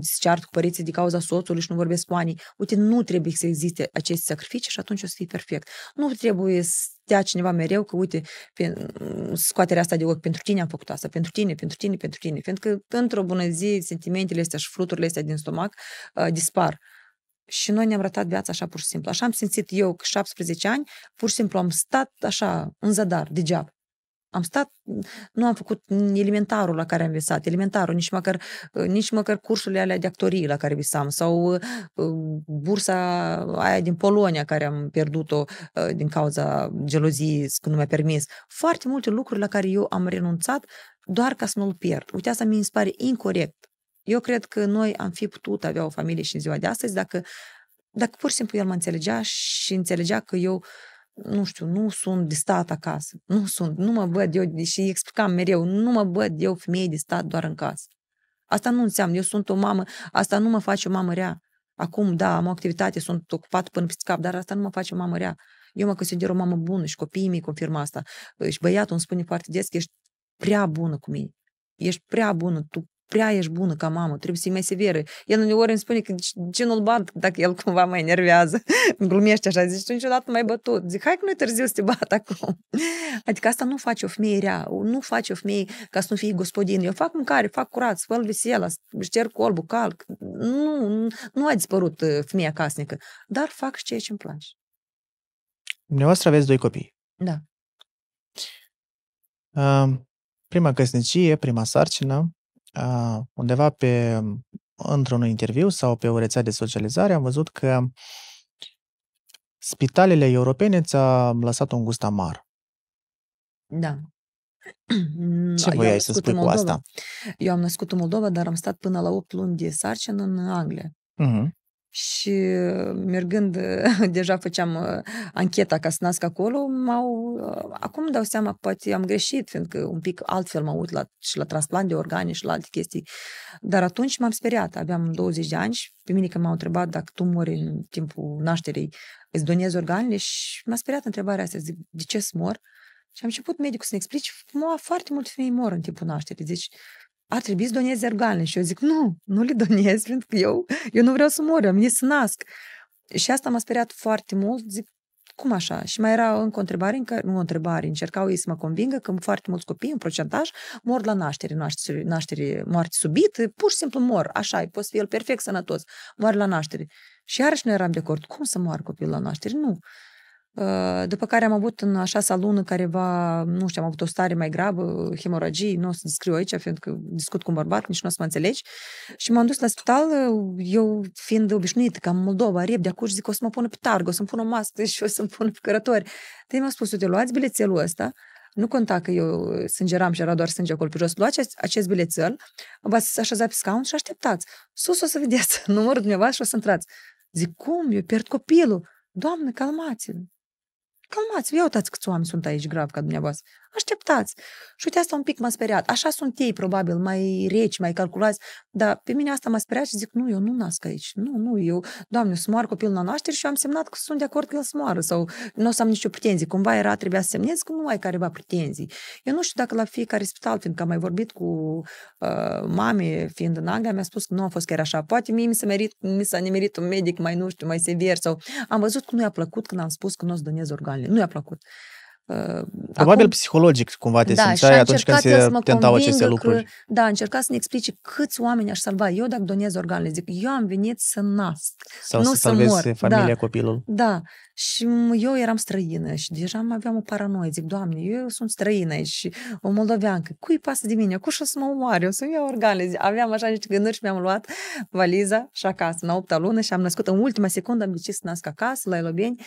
se ceartă cu părinții din cauza soțului și nu vorbesc cu ani. Uite, nu trebuie să existe aceste sacrificii și atunci o să fie perfect. Nu trebuie să stea cineva mereu că, uite, pe, mm, scoaterea asta de ochi, pentru tine am făcut asta, pentru tine, pentru tine, pentru tine. Pentru că într-o bună zi sentimentele astea și fluturile astea din stomac uh, dispar. Și noi ne-am ratat viața așa pur și simplu. Așa am simțit eu că 17 ani, pur și simplu am stat așa, în zadar, degeaba. Am stat, nu am făcut elementarul la care am visat, elementarul, nici măcar, uh, nici măcar cursurile alea de actorii la care visam, sau uh, bursa aia din Polonia care am pierdut-o uh, din cauza geloziei, când nu mi-a permis. Foarte multe lucruri la care eu am renunțat doar ca să nu-l pierd. Uite, asta mi se pare incorrect. Eu cred că noi am fi putut avea o familie și în ziua de astăzi dacă, dacă pur și simplu el mă înțelegea și înțelegea că eu uh, nu știu, nu sunt de stat acasă, nu sunt, nu mă văd eu, și explicam mereu, nu mă văd eu femeie de stat doar în casă. Asta nu înseamnă, eu sunt o mamă, asta nu mă face o mamă rea. Acum, da, am o activitate, sunt ocupat până pe cap, dar asta nu mă face o mamă rea. Eu mă consider o mamă bună și copiii mei confirmă asta. Și băiatul îmi spune foarte des că ești prea bună cu mine. Ești prea bună, tu prea ești bună ca mamă, trebuie să-i mai severă. El uneori îmi spune că nu-l bat dacă el cumva mă enervează. glumește așa, zici, tu niciodată mai bătut. Zic, hai că nu i târziu să te bat acum. Adică asta nu face o femeie rea, nu face o femeie ca să nu fie gospodină. Eu fac mâncare, fac curat, spăl visiela, șterg colbul, calc. Nu, nu a dispărut femeia casnică, dar fac și ceea ce îmi place. Dumneavoastră aveți doi copii. Da. Uh, prima căsnicie, prima sarcină, uh, undeva pe într-un interviu sau pe o rețea de socializare am văzut că spitalele europene ți-a lăsat un gust amar. Da. <clears throat> Ce ai să spui cu asta? Eu am născut în Moldova, dar am stat până la 8 luni de sarcină în Anglia. Uh-huh și uh, mergând, <laughs> deja făceam uh, ancheta ca să nasc acolo, m-au, uh, acum dau seama că poate am greșit, fiindcă un pic altfel mă uit la, și la transplant de organe și la alte chestii. Dar atunci m-am speriat, aveam 20 de ani și pe mine că m-au întrebat dacă tu mori în timpul nașterii, îți donezi organele și m-a speriat întrebarea asta, zic, de ce să mor? Și am început medicul să ne explice, foarte multe femei mor în timpul nașterii, deci ar trebui să donezi organe. Și eu zic, nu, nu le donez, <laughs> pentru că eu, eu nu vreau să mor, am venit să nasc. Și asta m-a speriat foarte mult, zic, cum așa? Și mai era încă o întrebare, încă nu o întrebare, încercau ei să mă convingă că foarte mulți copii, în procentaj, mor la naștere, naștere, naștere moarte subită, pur și simplu mor, așa, poți să fie el perfect sănătos, mor la naștere. Și iarăși nu eram de acord, cum să moară copilul la naștere? Nu. Ă, după care am avut în a șasea lună careva, nu știu, am avut o stare mai grabă, hemoragii, nu o să scriu aici, fiindcă discut cu un bărbat, nici nu o să mă înțelegi. Și m-am dus la spital, eu fiind obișnuită, ca în Moldova, de acuși, zic, o să mă pună pe targă, o să-mi o mască și o să-mi pun pe cărători. Deci mi-a spus, uite, luați bilețelul ăsta, nu conta că eu sângeram și era doar sânge acolo pe jos. Luați acest, acest bilețel, v-ați așezat pe scaun și așteptați. Sus o să vedeți <laughs> numărul dumneavoastră și o să intrați. Zic, cum? Eu pierd copilul. Doamne, calmați-l calmați, ia uitați câți oameni sunt aici grav ca dumneavoastră. Așteptați. Și uite, asta un pic m-a speriat. Așa sunt ei, probabil, mai reci, mai calculați, dar pe mine asta m-a speriat și zic, nu, eu nu nasc aici. Nu, nu, eu, doamne, eu smoar copil la naștere și eu am semnat că sunt de acord că el smoară. sau nu o să am nicio pretenzie. Cumva era, trebuia să semnez că nu ai careva pretenzii. Eu nu știu dacă la fiecare spital, fiindcă am mai vorbit cu uh, mame, fiind în Anglia, mi-a spus că nu a fost chiar așa. Poate mie mi s-a, merit, mi s-a nimerit un medic mai, nu știu, mai sever sau am văzut că nu i-a plăcut când am spus că nu o să organ personale. Nu i-a plăcut. Uh, Probabil Acum, psihologic cumva te da, simțeai atunci când se tentau aceste că, lucruri. Da, încerca să ne explice câți oameni aș salva. Eu dacă donez organele, zic, eu am venit să nasc, Sau nu să, să mor. familia, da, copilul. Da, și eu eram străină și deja aveam o paranoie. Zic, doamne, eu sunt străină și o moldoveancă. Cui pasă de mine? Cu o să mă omoare? O să-mi iau organele. Aveam așa niște gânduri și mi-am luat valiza și acasă, în 8 lună și am născut. În ultima secundă am decis să nasc acasă, la Elobieni.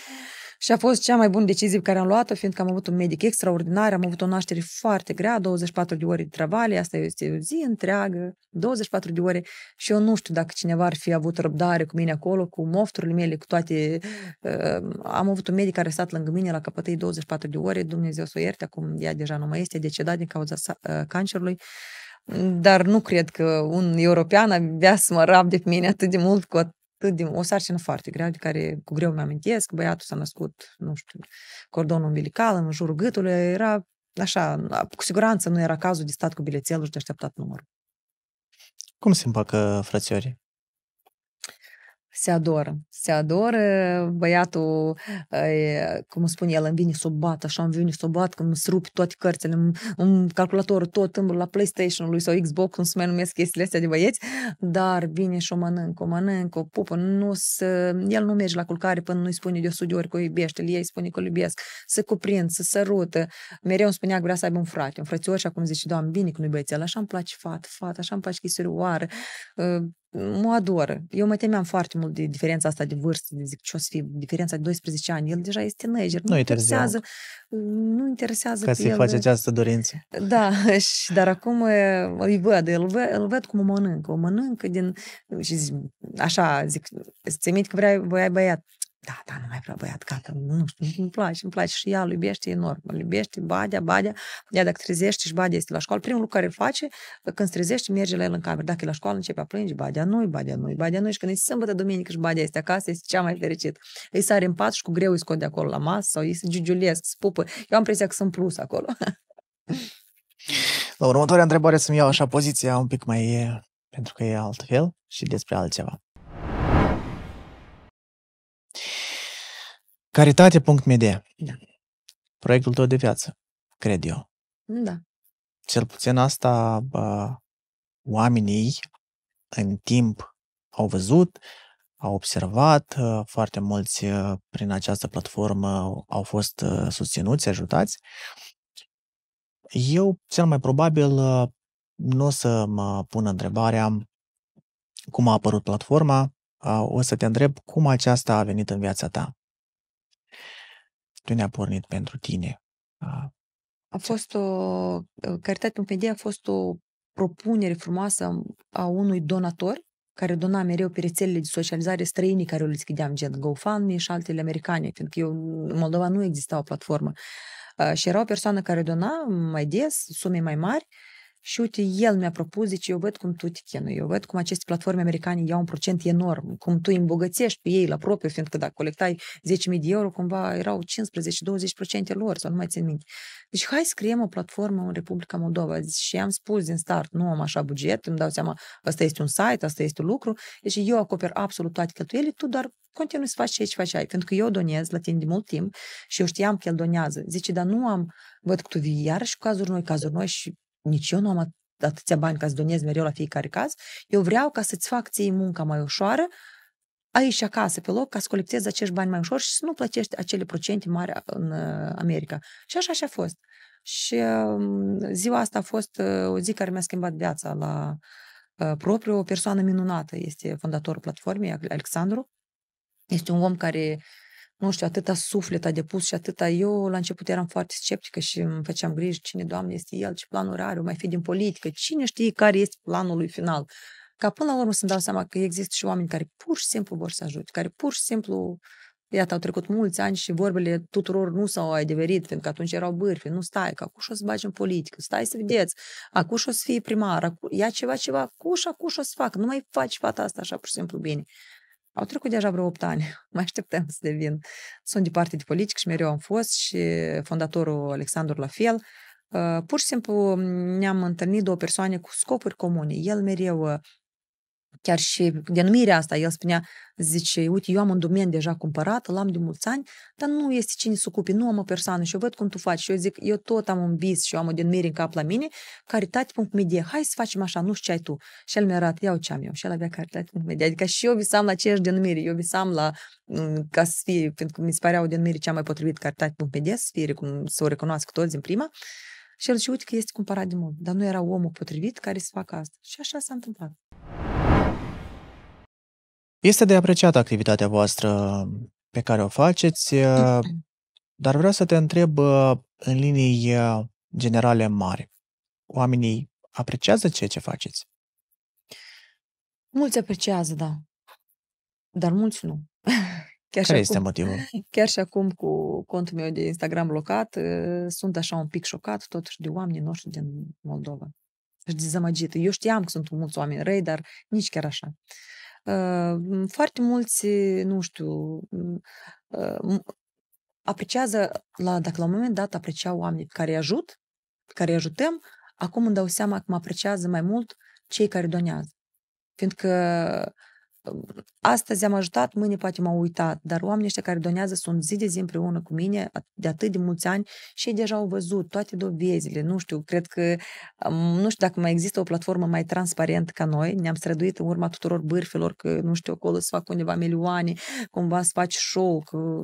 Și a fost cea mai bună decizie pe care am luat-o, fiindcă am avut un medic extraordinar, am avut o naștere foarte grea, 24 de ore de travale, asta este o zi întreagă, 24 de ore. Și eu nu știu dacă cineva ar fi avut răbdare cu mine acolo, cu mofturile mele, cu toate... Uh, am avut un medic care a stat lângă mine la capătăi 24 de ore, Dumnezeu să o ierte, acum ea deja nu mai este decedat din cauza uh, cancerului dar nu cred că un european abia să mă rabde pe mine atât de mult cu atât de, o sarcină foarte grea, de care cu greu mi-amintesc, băiatul s-a născut, nu știu, cordon umbilical în jurul gâtului, era așa, cu siguranță nu era cazul de stat cu bilețelul și de așteptat numărul. Cum se împacă frățiorii? se adoră. Se adoră băiatul, cum spune el, îmi vine să o bat, așa îmi vine să o bat, când îmi rup toate cărțile, un în calculatorul tot, îmbră la PlayStation-ului sau Xbox, nu se mai numesc chestiile astea de băieți, dar vine și o mănâncă, o mănâncă, o pupă, nu se, el nu merge la culcare până nu-i spune de 100 de ori că o iubește, ei spune că o iubesc, să cuprind, să sărută. Mereu îmi spunea că vrea să aibă un frate, un frățior și acum zice, doamne, bine că nu-i băiețel, așa îmi place fat, fat, așa îmi place oare, mă adoră. Eu mă temeam foarte mult de diferența asta de vârstă, de zic ce o să fie diferența de 12 ani. El deja este teenager, nu, nu interesează. Nu interesează Ca să-i el... face această dorință. Da, și, dar acum îi văd, îl văd, îl văd cum o mănâncă. O mănâncă din... Și zic, așa, zic, ți că vrei, ai băiat da, da, nu mai prea băiat, gata, nu știu, îmi place, îmi place și ea, îl iubește enorm, îl iubește, badea, badea, ea dacă trezește și badea este la școală, primul lucru care îl face, când se trezește, merge la el în cameră, dacă e la școală, începe a plânge, badea nu-i, badea nu-i, badea nu-i și când e sâmbătă, duminică și badea este acasă, este cea mai fericit. Îi sare în pat și cu greu îi scot de acolo la masă sau îi se giugiulesc, spupă, eu am impresia că sunt plus acolo. la următoarea întrebare să-mi iau așa poziția un pic mai pentru că e altfel și despre altceva. Caritate.md. Da. Proiectul tău de viață, cred eu. Da. Cel puțin asta bă, oamenii în timp au văzut, au observat, ă, foarte mulți ă, prin această platformă au fost ă, susținuți, ajutați. Eu, cel mai probabil, nu o să mă pun întrebarea cum a apărut platforma, o să te întreb cum aceasta a venit în viața ta ne a pornit pentru tine? A, a fost o... Caritatea Pompedia a fost o propunere frumoasă a unui donator care dona mereu pe rețelele de socializare străinii care le schideam, gen GoFundMe și altele americane, fiindcă eu, în Moldova nu exista o platformă. Uh, și era o persoană care dona mai des sume mai mari și uite, el mi-a propus, zice, eu văd cum tu te chinui, eu văd cum aceste platforme americane iau un procent enorm, cum tu îmbogățești pe ei la propriu, fiindcă dacă colectai 10.000 de euro, cumva erau 15-20% lor, sau nu mai țin minte. Deci hai să creăm o platformă în Republica Moldova. și am spus din start, nu am așa buget, îmi dau seama, asta este un site, asta este un lucru, deci eu acoper absolut toate cheltuielile, tu doar continui să faci ce faci. pentru că eu donez la tine de mult timp și eu știam că el donează. Zice, dar nu am, văd că tu vii iarăși cu cazuri noi, cazuri noi și nici eu nu am atâția bani ca să donez mereu la fiecare caz, eu vreau ca să-ți fac ție munca mai ușoară, aici acasă, pe loc, ca să colectezi acești bani mai ușor și să nu plătești acele procente mari uh, în uh, America. Și așa și a fost. Și um, ziua asta a fost uh, o zi care mi-a schimbat viața la propriu, o persoană minunată este fondatorul platformei, Alexandru. Este un om care nu știu, atâta suflet a depus și atâta... Eu la început eram foarte sceptică și îmi făceam griji cine, Doamne, este el, ce planuri are, o mai fi din politică, cine știe care este planul lui final. Ca până la urmă să-mi dau seama că există și oameni care pur și simplu vor să ajute, care pur și simplu, iată, au trecut mulți ani și vorbele tuturor nu s-au adeverit, că atunci erau bârfi, nu stai, că acum o să bagi în politică, stai să vedeți, acum o să fii primar, acu... ia ceva, ceva, acu și o să fac, nu mai faci fata asta așa pur și simplu bine. Au trecut deja vreo 8 ani, <laughs> mai așteptăm să devin. Sunt de partid politic și mereu am fost și fondatorul Alexandru la fel. Uh, pur și simplu ne-am întâlnit două persoane cu scopuri comune. El mereu uh, chiar și denumirea asta, el spunea, zice, uite, eu am un domen deja cumpărat, l am de mulți ani, dar nu este cine să ocupe, nu am o persoană și eu văd cum tu faci. Și eu zic, eu tot am un bis și eu am o denumire în cap la mine, caritate.media, hai să facem așa, nu știu ce ai tu. Și el mi-a arat, iau ce am eu. Și el avea caritate.media, adică și eu visam la aceeași denumire, eu visam la mm, ca să fie, pentru că mi se părea o denumire cea mai potrivit caritate.media, să, fie, să o recunoască toți în prima. Și el zice, uite că este cumpărat de mult, dar nu era omul potrivit care să facă asta. Și așa s-a întâmplat. Este de apreciat activitatea voastră pe care o faceți, uh, dar vreau să te întreb uh, în linii uh, generale mari. Oamenii apreciază ceea ce faceți? Mulți apreciază, da. Dar mulți nu. <laughs> Chiar Care și este acum, motivul? <laughs> Chiar și acum cu contul meu de Instagram blocat, sunt așa un pic șocat totuși de oamenii noștri din Moldova. Și dezamăgit. Eu știam că sunt mulți oameni răi, dar nici chiar așa. Uh, foarte mulți, nu știu, apreciază, la, dacă la un moment dat apreciau oamenii pe care îi ajut, pe care îi ajutăm, acum îmi dau seama că mă apreciază mai mult cei care donează. Fiindcă astăzi am ajutat, mâine poate m-au uitat, dar oamenii ăștia care donează sunt zi de zi împreună cu mine de atât de mulți ani și ei deja au văzut toate dovezile, nu știu, cred că, nu știu dacă mai există o platformă mai transparentă ca noi, ne-am străduit în urma tuturor bârfilor că, nu știu, acolo să fac undeva milioane, cumva să faci show, că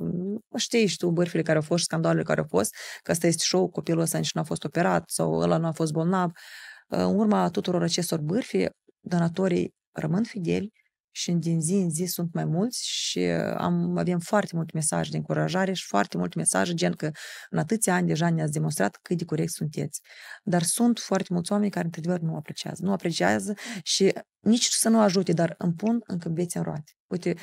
știi și tu bârfile care au fost și care au fost, că asta este show, copilul ăsta nici nu a fost operat sau ăla nu a fost bolnav. În urma tuturor acestor bârfi, donatorii rămân fideli, și din zi în zi sunt mai mulți și uh, am, avem foarte multe mesaje de încurajare și foarte multe mesaje gen că în atâția ani deja ne-ați demonstrat cât de corect sunteți. Dar sunt foarte mulți oameni care într-adevăr nu apreciază. Nu apreciază și nici să nu ajute, dar îmi pun încă bețe în roate. Uite,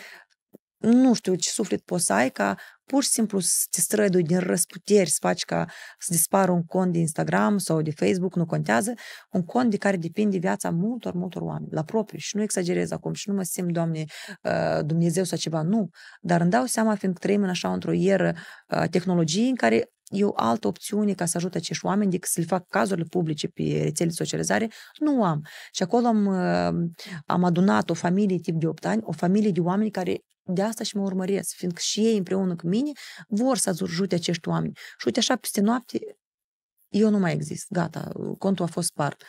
nu știu ce suflet poți să ai ca pur și simplu să te strădui din răsputeri, să faci ca să dispară un cont de Instagram sau de Facebook, nu contează, un cont de care depinde viața multor, multor oameni, la propriu. Și nu exagerez acum și nu mă simt, Doamne, uh, Dumnezeu sau ceva, nu. Dar îmi dau seama, fiindcă trăim în așa într-o ieră uh, tehnologiei în care eu o altă opțiune ca să ajut acești oameni decât să le fac cazurile publice pe rețele de socializare, nu am. Și acolo am, uh, am adunat o familie tip de 8 ani, o familie de oameni care de asta și mă urmăresc, fiindcă și ei împreună cu mine vor să ajute acești oameni. Și uite așa, peste noapte, eu nu mai exist, gata, contul a fost spart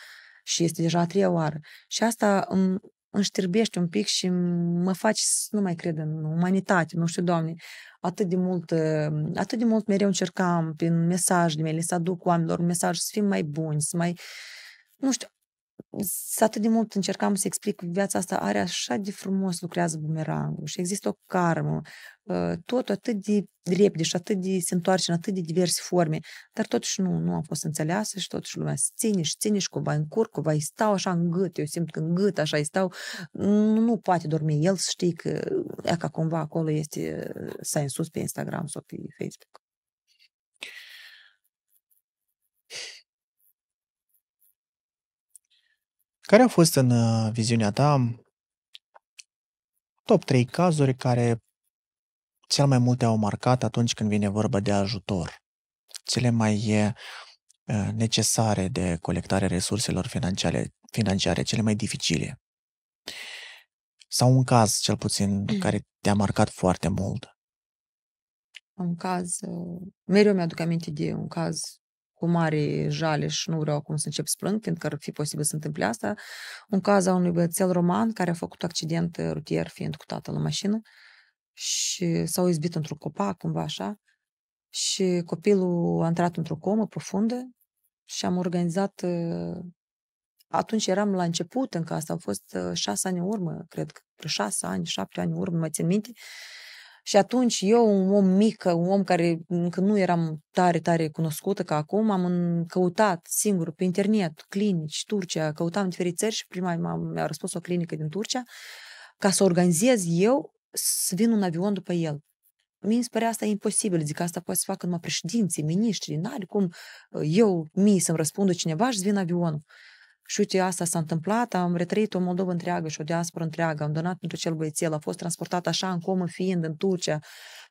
și este deja a treia oară. Și asta îmi înștirbește un pic și mă face să nu mai cred în umanitate, nu știu, Doamne, atât de mult, atât de mult mereu încercam prin mesajele mele să aduc oamenilor un mesaj să fim mai buni, să mai, nu știu, atât de mult încercam să explic că viața asta are așa de frumos lucrează bumerangul și există o karmă, uh, tot atât de repede și atât de se întoarce în atât de diverse forme, dar totuși nu, nu a fost înțeleasă și totuși lumea se ține și ține și cumva în cur, cumva îi stau așa în gât, eu simt că în gât așa îi stau, nu, nu poate dormi, el știi că ea ca cumva acolo este, uh, să în sus pe Instagram sau pe Facebook. Care au fost în uh, viziunea ta um, top 3 cazuri care cel mai mult te-au marcat atunci când vine vorba de ajutor? Cele mai uh, uh, necesare de colectare resurselor financiare, financiare cele mai dificile? Sau un caz, cel puțin, <clears throat> care te-a marcat foarte mult? Un caz... Mereu mi-aduc aminte de un caz cu mare jale și nu vreau acum să încep să plâng, fiindcă ar fi posibil să întâmple asta, un caz a unui băiețel roman care a făcut accident rutier fiind cu tatăl în mașină și s-au izbit într-un copac, cumva așa, și copilul a intrat într-o comă profundă și am organizat ă, atunci eram la început încă asta, au fost ă, șase ani în urmă, cred că, șase ani, șapte ani în urmă, mai țin minte, și atunci eu, un om mic, un om care încă nu eram tare, tare cunoscută ca acum, am căutat singur pe internet clinici, Turcia, căutam diferite țări și prima mi-a răspuns o clinică din Turcia ca să organizez eu să vin un avion după el. Mi se părea asta imposibil, zic asta poate să facă numai președinții, miniștri, n cum eu mi să-mi răspundă cineva și să vin avionul. Și uite, asta s-a întâmplat, am retrăit o Moldovă întreagă și o diasporă întreagă, am donat pentru cel băiețel, a fost transportat așa în comă fiind în Turcia,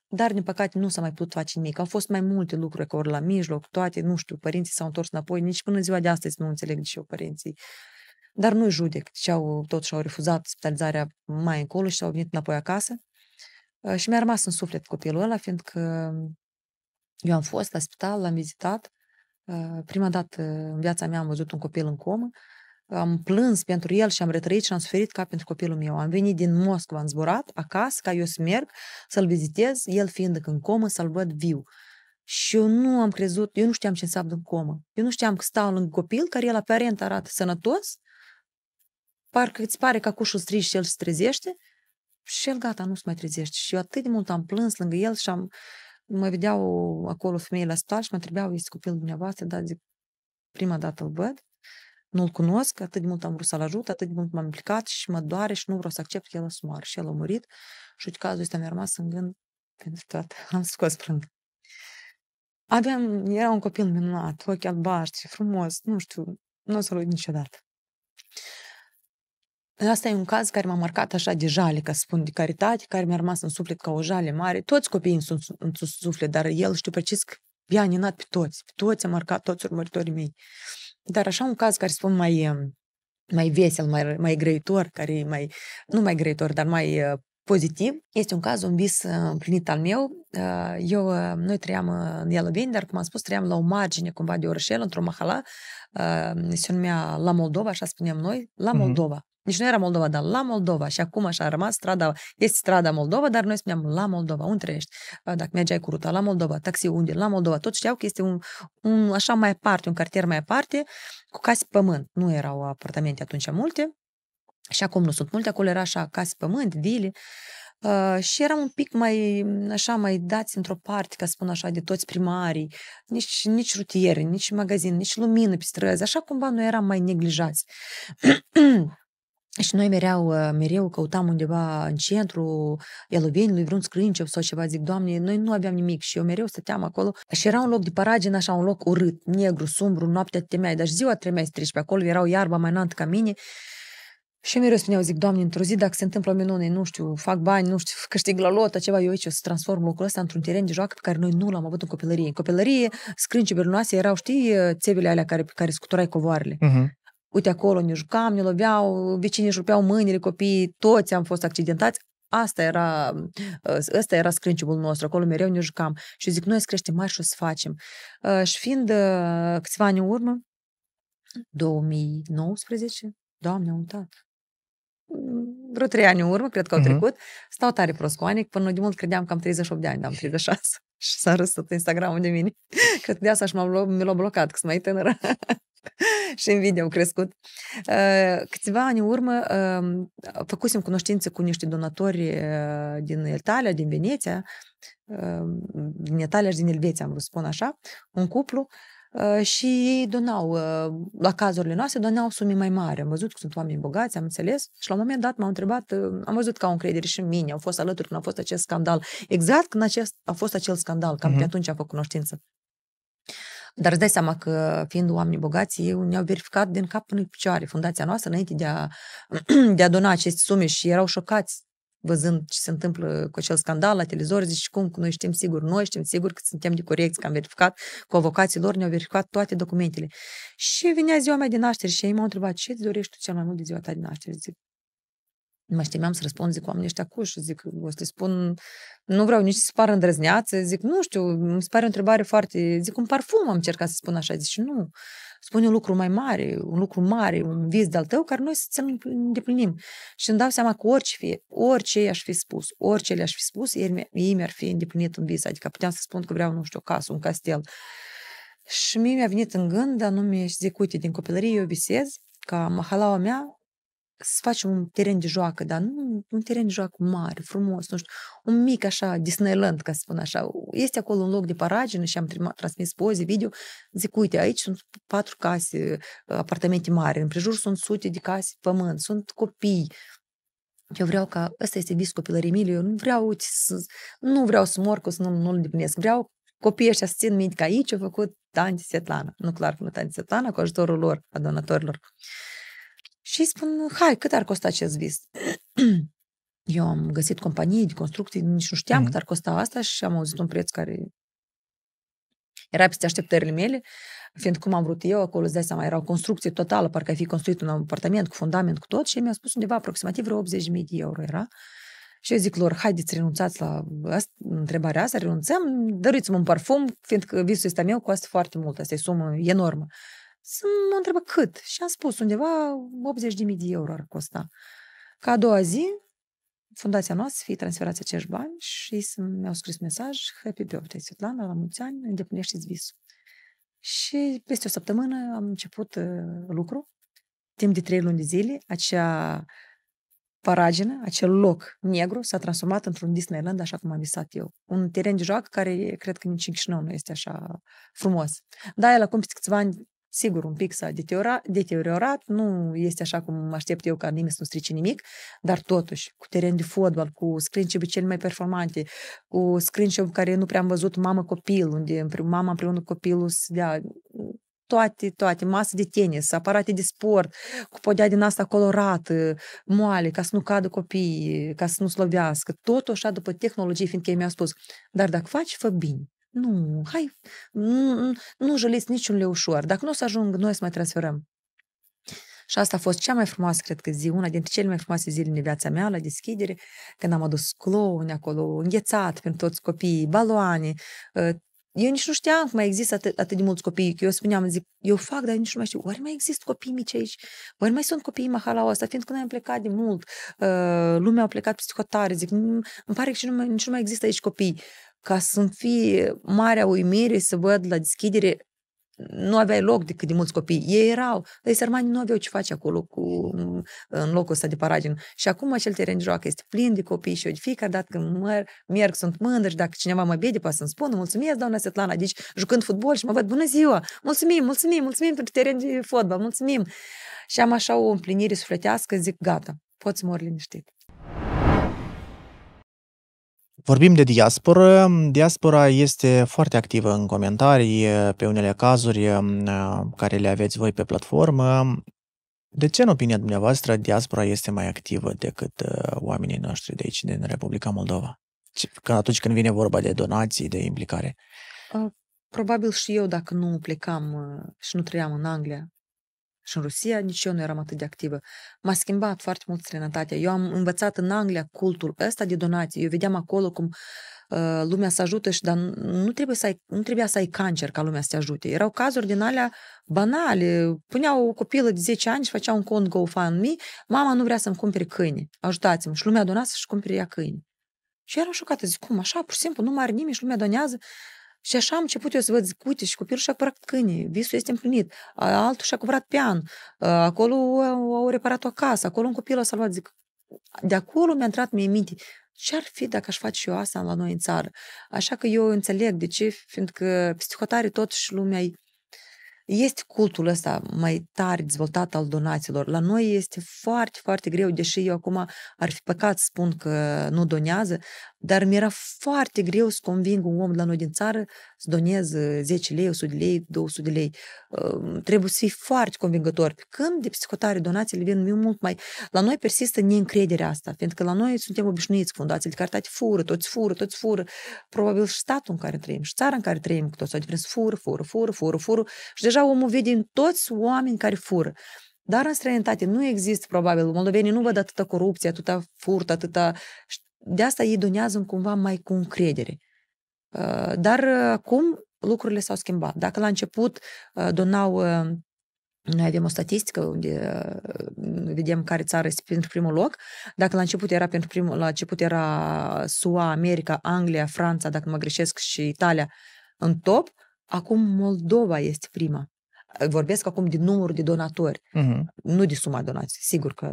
dar, din păcate, nu s-a mai putut face nimic. Au fost mai multe lucruri ori la mijloc, toate, nu știu, părinții s-au întors înapoi, nici până ziua de astăzi nu înțeleg nici eu părinții. Dar nu-i judec, și au, tot și-au refuzat spitalizarea mai încolo și s-au venit înapoi acasă. Ă, și mi-a rămas în suflet copilul ăla, fiindcă um, eu am fost la spital, l-am vizitat, Prima dată în viața mea am văzut un copil în comă, am plâns pentru el și am retrăit și am suferit ca pentru copilul meu. Am venit din Moscova, am zburat acasă ca eu să merg să-l vizitez, el fiind în comă, să-l văd viu. Și eu nu am crezut, eu nu știam ce înseamnă în comă. Eu nu știam că stau lângă copil, care el aparent arată sănătos, parcă îți pare că acușul strigi și el se trezește, și el gata, nu se mai trezește. Și eu atât de mult am plâns lângă el și am mă vedeau acolo femeile la spital și mă întrebeau, este copilul dumneavoastră, dar zic, prima dată îl văd, nu-l cunosc, atât de mult am vrut să-l ajut, atât de mult m-am implicat și mă doare și nu vreau să accept că el a moară și el a murit. Și uite, cazul ăsta mi-a rămas în gând pentru toată. <laughs> Am scos plâng. Aveam, era un copil minunat, ochi albaștri, frumos, nu știu, nu o să-l uit niciodată. Asta e un caz care m-a marcat așa de jale, ca să spun, de caritate, care mi-a rămas în suflet ca o jale mare. Toți copiii sunt în suflet, dar el știu precis că i-a aninat pe toți. Pe toți a marcat toți urmăritorii mei. Dar așa un caz care spun mai, um, mai vesel, mai, mai grăitor, care e mai, nu mai grăitor, dar mai uh, pozitiv. Este un caz, un vis uh, împlinit al meu. Uh, eu, noi trăiam în Ialoveni, dar, cum am spus, trăiam la o margine cumva de orășel, într-o mahala, se numea La Moldova, așa spuneam noi, La mhm. Moldova. Deci nu era Moldova, dar la Moldova. Și acum așa a rămas strada, este strada Moldova, dar noi spuneam la Moldova, unde trăiești? Dacă mergeai cu ruta la Moldova, taxi unde? La Moldova. Tot știau că este un, un așa mai aparte, un cartier mai aparte, cu case pământ. Nu erau apartamente atunci multe. Și acum nu sunt multe, acolo era așa, case pământ, vile. Uh, și eram un pic mai, așa, mai dați într-o parte, ca să spun așa, de toți primarii, nici, nici rutiere, nici magazin, nici lumină pe străzi, așa cumva noi eram mai neglijați. <clears throat> Și noi mereu, uh, mereu căutam undeva în centru, Elovenului, vreun scrânceu sau ceva. Zic, Doamne, noi nu aveam nimic și eu mereu stăteam acolo. Și era un loc de paragină, așa, un loc urât, negru, sumbru, noaptea te temeai, dar și ziua tremeai să treci pe acolo, erau iarba mai înalt ca mine. Și eu mereu spuneau, zic, Doamne, într-o zi, dacă se întâmplă o minune, nu știu, fac bani, nu știu, <laughs> câștig la lotă, ceva, eu aici o să transform locul ăsta într-un teren de joacă pe care noi nu l-am avut în copilărie. În copilărie, scrânci bernoase erau, știi, țevile alea care, pe care scuturai covoarele. Uh-huh uite acolo ne jucam, ne loveau, vecinii își rupeau mâinile, copiii, toți am fost accidentați, asta era, ă, ăsta era scrânciul nostru, acolo mereu ne jucam. Și zic, noi creștem mari și o să facem. Ă, și fiind ă, câțiva ani în urmă, 2019, doamne, am uitat, vreo trei ani în urmă, cred că au mhm. trecut, mm-hmm. stau tare proscoanic, până de mult credeam că am 38 de ani, dar am 36 și s-a răsut Instagramul de mine. Cred <laughs> că de asta și m a blo mi l-a blocat, că sunt mai tânără. <laughs> și în video am crescut. Uh, câțiva ani în urmă um, făcusem cunoștință cu niște donatori uh, din Italia, din Veneția, uh, din Italia și din Elveția, am vrut să spun așa, un cuplu Uh, și ei donau, uh, la cazurile noastre, donau sume mai mari. Am văzut că sunt oameni bogați, am înțeles și la un moment dat m-au întrebat, uh, am văzut că au încredere și în mine, au fost alături când a fost acest scandal. Exact când acest, a fost acel scandal, cam uh-huh. de mhm. atunci am făcut cunoștință. Dar îți dai seama că, fiind oameni bogați, ei ne-au verificat din cap până în picioare fundația noastră înainte de a, <clears throat> de a dona aceste sume și erau șocați văzând ce se întâmplă cu acel scandal la televizor, zici cum, noi știm sigur, noi știm sigur că suntem de corecți, că am verificat cu avocații lor, ne-au verificat toate documentele. Și venea ziua mea de naștere și ei m-au întrebat ce îți dorești tu cel mai mult de ziua ta de naștere? Zic, mă știam să răspund, zic, oamenii ăștia cu și zic, o să spun, nu vreau nici să par îndrăzneață, zic, nu știu, mi se pare o întrebare foarte, zic, un parfum am încercat să spun așa, zic, nu, spune un lucru mai mare, un lucru mare, un vis de-al tău, care noi să l îndeplinim. Și îmi dau seama că orice, fie, orice aș fi spus, orice le-aș fi spus, ei, ei mi-ar fi îndeplinit un vis. Adică puteam să spun că vreau, nu știu, o casă, un castel. Și mie mi-a venit în gând, anume, și zic, uite, din copilărie eu visez ca mahalaua mea să facem un teren de joacă, dar nu un teren de joacă mare, frumos, nu știu, un mic așa Disneyland, ca să spun așa. Este acolo un loc de paragină și am transmis poze, video. Zic, uite, aici sunt patru case, apartamente mari, în prejur sunt sute de case, pământ, sunt copii. Eu vreau ca, ăsta este vis copilării mele, eu nu vreau, uite, să, nu vreau să mor, că să nu, nu-l deplinesc. Vreau copiii ăștia să țin minte că aici au făcut tanti Setlana, nu clar nu tanti Setlana, cu ajutorul lor, a donatorilor. Uh, și îi spun, hai, cât ar costa acest vis? <clears throat> Eu am găsit companii de construcții, nici nu știam mm-hmm. cât ar costa asta și am auzit un preț care era peste așteptările mele, fiind cum am vrut eu, acolo îți dai seama, era o construcție totală, parcă ai fi construit un apartament cu fundament, cu tot, și mi-a spus undeva aproximativ vreo 80.000 de euro era. Și eu zic lor, haideți, renunțați la asta, întrebarea asta, renunțăm, dăruiți-mă un parfum, fiindcă visul este meu, costă foarte mult, asta e sumă enormă. Să mă întrebă cât. Și am spus undeva 80.000 de euro ar costa. Ca a doua zi, fundația noastră să fie transferați acești bani și mi-au scris mesaj Happy birthday, Svetlana, la mulți ani, îndeplinește visul. Și peste o săptămână am început uh, lucru. Timp de trei luni de zile, acea paragină, acel loc negru s-a transformat într-un Disneyland, așa cum am visat eu. Un teren de joacă care cred că nici în Chișinău nu este așa frumos. Da, el acum peste câțiva ani Sigur, un pic s-a deteriorat, nu este așa cum aștept eu ca nimeni să nu strice nimic, dar totuși, cu teren de fotbal, cu scrânce cele mai performante, cu scrânce care nu prea am văzut mamă-copil, unde mama împreună cu copilul se dea toate, toate, masă de tenis, aparate de sport, cu podea din asta colorată, moale, ca să nu cadă copiii, ca să nu slovească, tot așa după tehnologie, fiindcă ei mi-au spus, dar dacă faci, fă bine. Nu, hai, nu jăliți niciun leu ușor. Dacă nu o să ajung, noi să mai transferăm. Și asta a fost cea mai frumoasă, cred că, zi, una dintre cele mai frumoase zile din viața mea, la deschidere, când am adus clouni acolo, înghețat pentru toți copiii, baloane. Eu nici nu știam că mai există atât, atât de mulți copii, că eu spuneam, zic, eu fac, dar eu nici nu mai știu, oare mai există copii mici aici? Oare mai sunt copii în mahalaua asta? Fiindcă noi am plecat de mult, lumea a plecat peste zic, îmi pare că nici nu mai, nici nu mai există aici copii ca să-mi fie marea uimire să văd la deschidere nu aveai loc de cât de mulți copii. Ei erau, dar ei sărmani nu aveau ce face acolo cu, în locul ăsta de paradin. Și acum acel teren de joacă este plin de copii și eu de fiecare dată când măr, merg, sunt mândră și dacă cineva mă bede, poate să-mi spună mulțumesc, doamna Setlana, deci jucând fotbal și mă văd, bună ziua, mulțumim, mulțumim, mulțumim pentru teren de fotbal, mulțumim. Și am așa o împlinire sufletească, zic, gata, pot să mor liniștit. Vorbim de diasporă. Diaspora este foarte activă în comentarii, pe unele cazuri um, uh, care le aveți voi pe platformă. De ce, în opinia dumneavoastră, diaspora este mai activă decât uh, oamenii noștri de aici, din Republica Moldova? Când atunci când vine vorba de donații, de implicare. Uh, probabil și eu, dacă nu plecam și nu trăiam în Anglia, și în Rusia nici eu nu eram atât de activă. M-a schimbat foarte mult străinătatea. Eu am învățat în Anglia cultul ăsta de donații. Eu vedeam acolo cum uh, lumea se ajută și dar nu, trebuie să ai, nu trebuia să ai cancer ca lumea să te ajute. Erau cazuri din alea banale. Puneau o copilă de 10 ani și făceau un cont GoFundMe. Mama nu vrea să-mi cumpere câini. Ajutați-mă. Și lumea dona să-și cumpere ea câini. Și eram șocată, zic, cum așa, pur și simplu, nu mai are nimeni și lumea donează. Și așa am început eu să văd, uite, și copilul și-a cumpărat câini, visul este împlinit, altul și-a cumpărat pian, acolo au reparat o casă, acolo un copil a salvat, zic, de acolo mi-a intrat mie minte, ce ar fi dacă aș face și eu asta la noi în țară? Așa că eu înțeleg de ce, fiindcă psihotare totuși lumea e este cultul ăsta mai tare dezvoltat al donațiilor. La noi este foarte, foarte greu, deși eu acum ar fi păcat să spun că nu donează, dar mi-era foarte greu să conving un om la noi din țară să doneze 10 lei, 100 lei, 200 lei. Trebuie să fii foarte convingător. când de psihotare donațiile vin mult mai... La noi persistă neîncrederea asta, că la noi suntem obișnuiți cu fundațiile de caritate fură, toți fură, toți fură. Probabil și statul în care trăim, și țara în care trăim, toți au adică fură, fură, fură, fură, fură. Și Deja omul vede în toți oameni care fură. Dar în străinătate nu există, probabil, moldovenii nu văd atâta corupție, atâta furt, atâta... De asta ei donează cumva mai cu încredere. Uh, dar uh, acum lucrurile s-au schimbat. Dacă la început uh, donau noi avem o statistică unde vedem care țară este pentru primul loc. Dacă la început era pentru primul, la început era SUA, America, Anglia, Franța, dacă mă greșesc, și Italia în top, Acum Moldova este prima. Vorbesc acum din numărul de donatori, uh-huh. nu de suma donații. Sigur că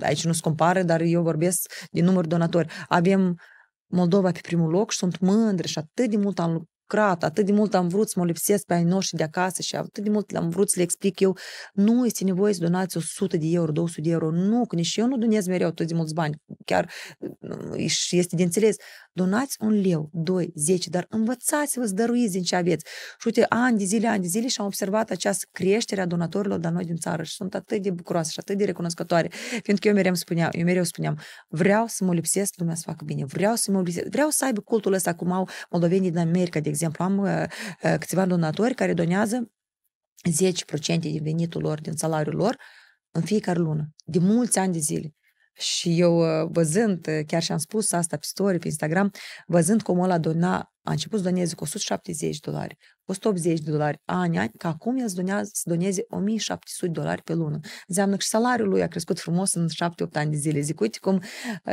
aici nu se compară, dar eu vorbesc din numărul donatori. Avem Moldova pe primul loc și sunt mândră și atât de mult am lucrat, atât de mult am vrut să mă lipsesc pe ai noștri de acasă și atât de mult am vrut să le explic eu, nu este nevoie să donați 100 de euro, 200 de euro, nu, că nici eu nu donez mereu atât de mulți bani, chiar uh, uh, și este de înțeles. Donați un leu, 2, 10, dar învățați-vă să dăruiți din ce aveți. Și uite, ani de zile, ani de zile și am observat această creștere a donatorilor de noi din țară și sunt atât de bucuroase și atât de recunoscătoare, pentru că eu mereu spuneam, eu mereu spuneam, vreau să mă lipsesc lumea să facă bine, vreau să mă lipsesc, vreau să aibă cultul ăsta cum au moldovenii din America, de exemplu, exemplu, am uh, uh, câțiva donatori care donează 10% din venitul lor, din salariul lor, în fiecare lună, de mulți ani de zile. Și eu uh, văzând, chiar și-am spus asta pe story, pe Instagram, văzând cum ăla dona a început să doneze cu 170 de dolari, 180 de dolari, ani, ani, că acum el să doneze 1700 dolari pe lună. Înseamnă că și salariul lui a crescut frumos în 7-8 ani de zile. Zic, uite cum...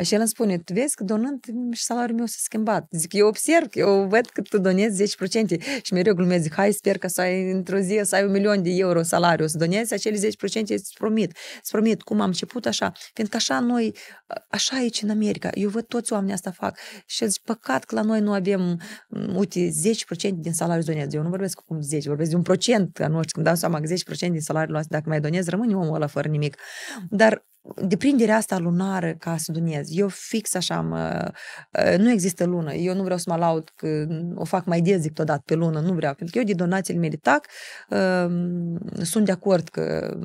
Și el îmi spune, tu vezi că donând și salariul meu s-a schimbat. Zic, eu observ, eu văd că tu donezi 10% și mereu glumez, zic, hai, sper că să ai într-o zi să ai un milion de euro salariu, să donezi acele 10%, îți promit, îți promit cum am început așa, Pentru că așa noi, așa aici în America, eu văd toți oamenii asta fac și zic, păcat că la noi nu avem uite, 10% din salariul donez. Eu nu vorbesc cu cum 10, vorbesc de un procent, că nu știu, când dau seama că 10% din salariul ăsta, dacă mai donez, rămâne omul ăla fără nimic. Dar deprinderea asta lunară ca să donez, eu fix așa mă, ă, nu există lună, eu nu vreau să mă laud că o fac mai des decât odată pe lună, nu vreau, pentru că eu de donațiile mele tac, ă, sunt de acord că